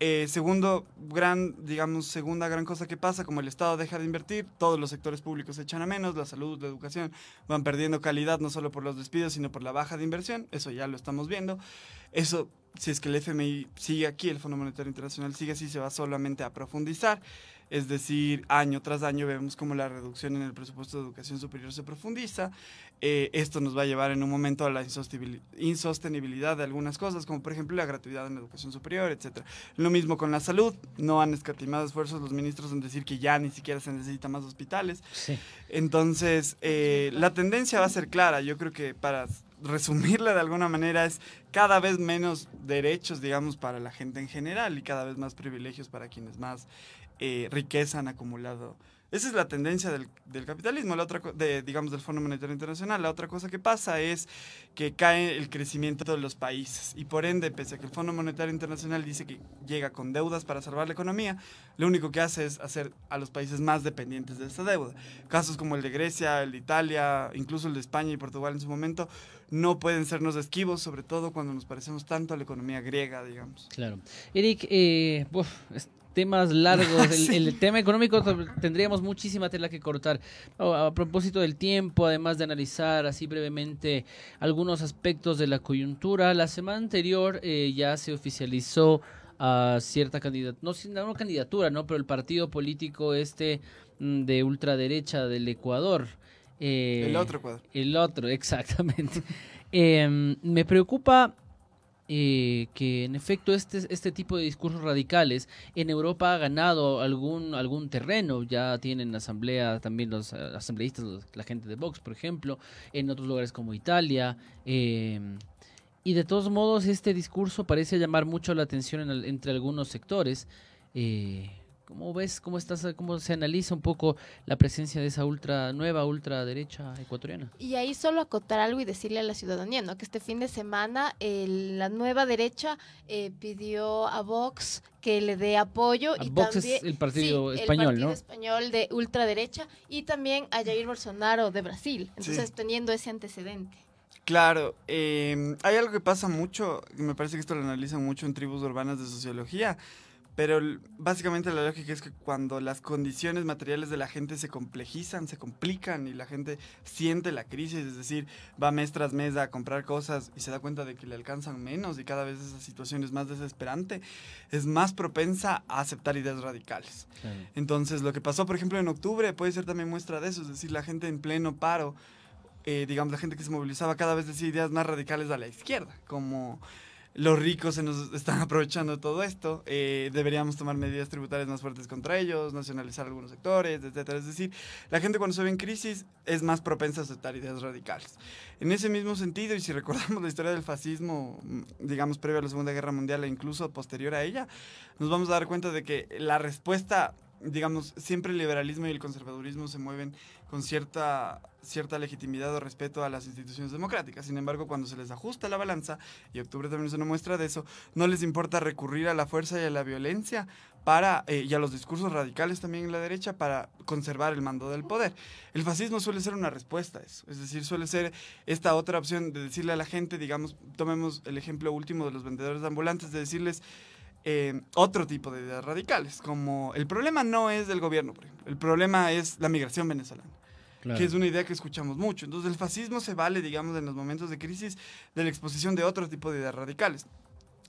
Eh, segundo gran, digamos, segunda gran cosa que pasa, como el Estado deja de invertir, todos los sectores públicos se echan a menos, la salud, la educación van perdiendo calidad no solo por los despidos, sino por la baja de inversión, eso ya lo estamos viendo. Eso, si es que el FMI sigue aquí, el Fondo Monetario Internacional sigue así, se va solamente a profundizar. Es decir, año tras año vemos como la reducción en el presupuesto de educación superior se profundiza, eh, esto nos va a llevar en un momento a la insostenibilidad de algunas cosas, como por ejemplo la gratuidad en la educación superior, etc. Lo mismo con la salud, no han escatimado esfuerzos los ministros en decir que ya ni siquiera se necesitan más hospitales. Sí. Entonces, eh, la tendencia va a ser clara, yo creo que para resumirla de alguna manera es cada vez menos derechos, digamos, para la gente en general y cada vez más privilegios para quienes más eh, riqueza han acumulado esa es la tendencia del, capitalismo, la otra, digamos, del Fondo Monetario Internacional. La otra cosa que pasa es que cae el crecimiento de los países y por ende, pese a que el Fondo Monetario Internacional dice que llega con deudas para salvar la economía, lo único que hace es hacer a los países más dependientes de esa deuda. Casos como el de Grecia, el de Italia, incluso el de España y Portugal en su momento, no pueden sernos esquivos, sobre todo cuando nos parecemos tanto a la economía griega, digamos. Claro. Eric, eh, temas largos. (laughs) El, tema económico tendríamos muchísima tela que cortar. Oh, a, propósito del tiempo, además de analizar así brevemente algunos aspectos de la coyuntura, la semana anterior eh, ya se oficializó a cierta candidatura, no, no candidatura, ¿no? Pero el partido político este mm, de ultraderecha del Ecuador. Eh, el otro Ecuador. El otro, (laughs) exactamente. Em, me preocupa eh, que en efecto este, este tipo de discursos radicales en Europa ha ganado algún, algún terreno, ya tienen asamblea también los eh, asambleístas, la gente de Vox, por ejemplo, en otros lugares como Italia. Eh, y de todos modos este discurso parece llamar mucho la atención entre algunos sectores. Eh, ¿Cómo ves, cómo, estás, cómo se analiza un poco la presencia de esa ultra nueva ultraderecha ecuatoriana? Y ahí solo acotar algo y decirle a la ciudadanía, ¿no? Que este fin de semana la nueva derecha eh, pidió a Vox que le dé apoyo y Vox es el partido sí, español, el partido español de ultraderecha y también a Jair Bolsonaro de Brasil. Entonces, teniendo ese antecedente. Claro, em, hay algo que pasa mucho, y me parece que esto lo analizan mucho en tribus urbanas de sociología, pero básicamente la lógica es que cuando las condiciones materiales de la gente se complejizan, se complican y la gente siente la crisis, es decir, va mes tras mes a comprar cosas y se da cuenta de que le alcanzan menos y cada vez esa situación es más desesperante, es más propensa a aceptar ideas radicales. Entonces, lo que pasó, por ejemplo, en octubre puede ser también muestra de eso, es decir, la gente en pleno paro, eh, digamos, la gente que se movilizaba cada vez decía ideas más radicales a la izquierda, como los ricos se nos están (laughs) aprovechando de todo esto, eh, deberíamos tomar medidas tributarias más fuertes contra ellos, nacionalizar algunos sectores, etcétera. Es decir, la gente cuando se ve en crisis es más propensa a aceptar ideas radicales. En ese mismo sentido, y si (laughs) recordamos la historia del fascismo, mm, digamos, previo a la Segunda Guerra Mundial e incluso posterior a ella, nos vamos a dar cuenta de que la respuesta digamos, siempre el liberalismo y el conservadurismo se mueven con cierta, cierta legitimidad o respeto a las instituciones democráticas. Sin embargo, cuando se les ajusta la balanza, y octubre también es una muestra de eso, no les importa recurrir a la fuerza y a la violencia para, eh, y a los discursos radicales también en la derecha para conservar el mando del poder. El fascismo suele ser una respuesta a eso, es decir, suele ser esta otra opción de decirle a la gente, digamos, tomemos el ejemplo último de los vendedores ambulantes, de decirles, otro tipo de ideas radicales, como el problema no es del gobierno, el problema es la migración venezolana. que es una idea que escuchamos mucho. Entonces el fascismo se vale, digamos, en los momentos de crisis de la exposición de otro tipo de ideas radicales.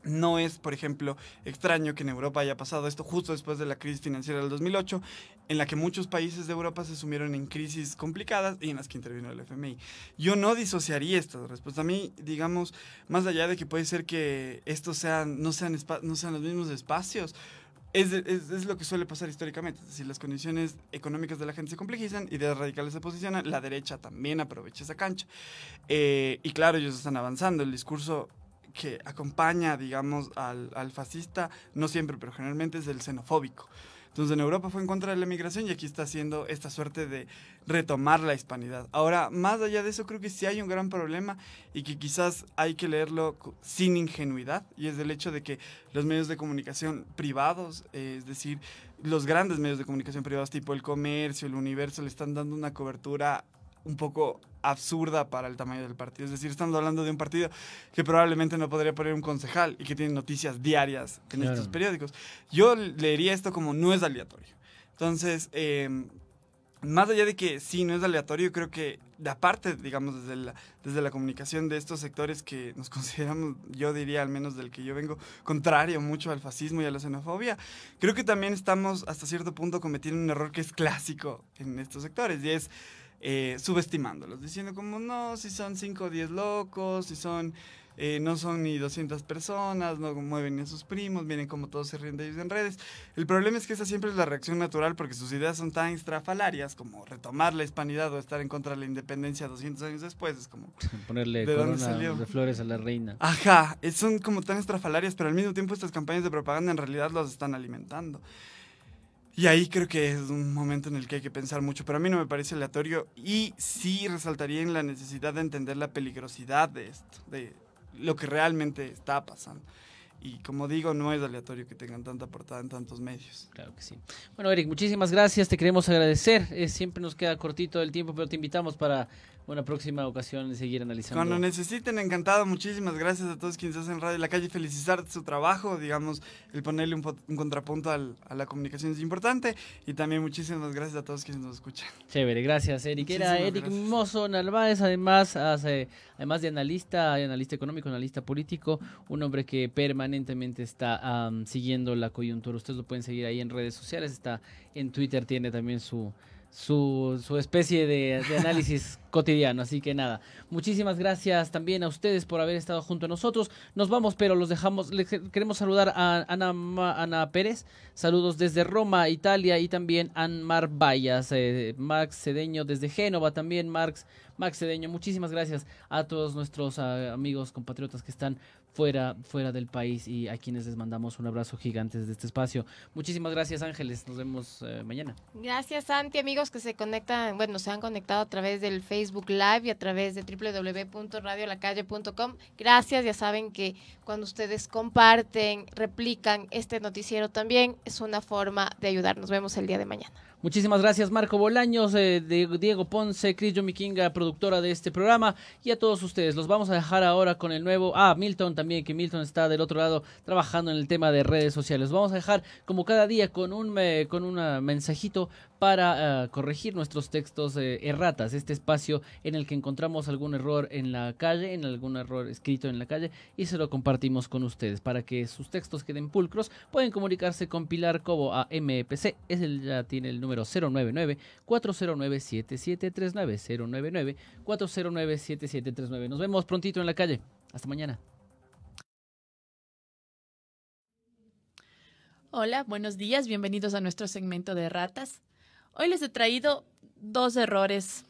No es, por ejemplo, extraño que en Europa haya pasado esto justo después de la crisis financiera del 2008, en la que muchos países de Europa se sumieron en crisis complicadas y en las que intervino el FMI. Yo no disociaría estas respuesta. A mí, digamos, más allá de que puede ser que estos sean, no, sean, no sean los mismos espacios, es, lo que suele pasar históricamente. Si las condiciones económicas de la gente se complejizan, ideas radicales se posicionan, la derecha también aprovecha esa cancha. Eh, y claro, ellos están avanzando. El discurso que acompaña, digamos, al, fascista, no siempre, pero generalmente es el xenofóbico. Entonces en Europa fue en contra de la inmigración y aquí está haciendo esta suerte de retomar la hispanidad. Ahora, más allá de eso, creo que sí hay un gran problema y que quizás hay que leerlo sin ingenuidad y es el hecho de que los medios de comunicación privados, es decir, los grandes medios de comunicación privados tipo El Comercio, El Universo, le están dando una cobertura un poco absurda para el tamaño del partido. Es decir, estamos hablando de un partido que probablemente no podría poner un concejal y que tiene noticias diarias en estos periódicos. Yo leería esto como no es aleatorio. Entonces, em, más allá de que sí, no es aleatorio, creo que de aparte, digamos, desde la, desde la comunicación de estos sectores que nos (laughs) consideramos, yo diría al menos del que yo vengo, contrario mucho al fascismo y a la xenofobia, creo que también estamos hasta cierto punto cometiendo un error que es clásico en estos sectores y es eh, subestimándolos, diciendo como, no, si son 5 o 10 locos, si son, eh, no son ni 200 personas, no mueven ni a sus primos, miren como todos se ríen de ellos en redes. El problema es que esa siempre es la reacción natural porque sus ideas son tan estrafalarias como retomar la hispanidad o estar en contra de la independencia 200 años después, es como... (laughs) Ponerle ¿de de flores a la reina. Ajá, eh, son como tan estrafalarias, pero al mismo tiempo estas campañas de propaganda en realidad los están alimentando. Y ahí creo que es un momento en el que hay que pensar mucho, pero a mí no me parece aleatorio y sí resaltaría en la necesidad de entender la peligrosidad de esto, de lo que realmente está pasando. Y como digo, no es aleatorio que tengan tanta portada en tantos medios. Claro que sí. Bueno, Eric, muchísimas gracias, te queremos agradecer. es eh, siempre nos queda cortito el tiempo, pero te invitamos para una próxima ocasión de seguir analizando. Cuando necesiten, encantado. Muchísimas gracias a todos quienes hacen Radio La Calle. Felicitar su trabajo, digamos, el ponerle un, contrapunto a la comunicación es importante. Y también muchísimas gracias a todos quienes nos escuchan. Chévere, gracias, Eric. Era Eric gracias. Mozo además, además de analista, analista económico, analista político, un hombre que permanentemente está siguiendo la coyuntura. Ustedes lo pueden seguir ahí en redes sociales, está en Twitter, tiene también su su, su especie de, análisis (laughs) cotidiano. Así que nada, muchísimas gracias también a ustedes por haber estado junto a nosotros. Nos vamos, pero los dejamos. queremos saludar a Ana, Ana Pérez. Saludos desde Roma, Italia, y también a Anmar Vallas, eh, Max Cedeño desde Génova, también Marx, Max Cedeño. Muchísimas gracias a todos nuestros ah, amigos compatriotas que están fuera, fuera del país y a quienes les mandamos un abrazo gigante desde este espacio. Muchísimas gracias Ángeles, nos vemos eh, mañana. Gracias Santi, amigos que se conectan, bueno, se han conectado a través del Facebook Live y a través de www.radiolacalle.com. Gracias, ya saben que cuando ustedes comparten, replican este noticiero también es una forma de ayudar. Nos vemos el día de mañana. Muchísimas gracias Marco Bolaños, eh, Diego Ponce, Cris Yomikinga, productora de este programa y a todos ustedes. Los vamos a dejar ahora con el nuevo... Ah, Milton también, que Milton está del otro lado trabajando en el tema de redes sociales. Los vamos a dejar como cada día con un, eh, con un ah, mensajito para eh, corregir nuestros textos eh, erratas, este espacio en el que encontramos algún error en la calle, en algún error escrito en la calle y se lo compartimos con ustedes para que sus textos queden pulcros. Pueden comunicarse con Pilar Cobo a MEPC, es el, ya tiene el número 099 409 7739 099 409 7739. Nos vemos prontito en la calle. Hasta mañana. Hola, buenos días, bienvenidos a nuestro segmento de ratas. Hoy les he traído dos errores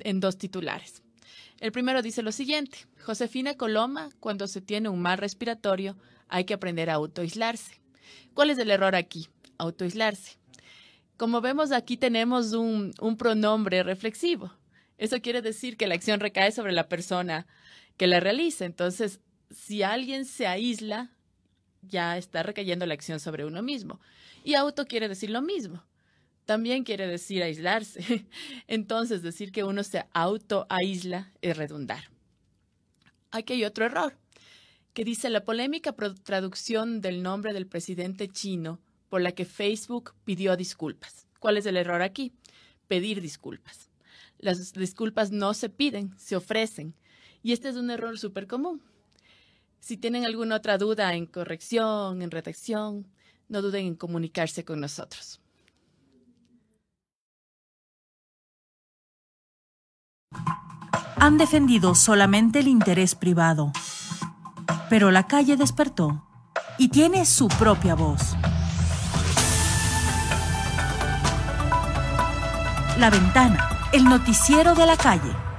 en dos titulares. El primero dice lo siguiente, Josefina Coloma, cuando se tiene un mal respiratorio, hay que aprender a autoaislarse. ¿Cuál es el error aquí? Autoaislarse. Como vemos aquí tenemos un, un pronombre reflexivo. Eso quiere decir que la acción recae sobre la persona que la realiza. Entonces, si alguien se aísla, ya está recayendo la acción sobre uno mismo. Y auto quiere decir lo mismo también quiere decir aislarse. (laughs) Entonces, decir que uno se autoaísla es redundar. Aquí hay otro error, que dice la polémica traducción del nombre del presidente chino por la que Facebook pidió disculpas. ¿Cuál es el error aquí? Pedir disculpas. Las disculpas no se piden, se ofrecen. Y este es un error súper común. Si tienen alguna otra duda en corrección, en redacción, no duden en comunicarse con nosotros. han defendido solamente el interés privado. Pero la calle despertó y tiene su propia voz. La ventana, el noticiero de la calle.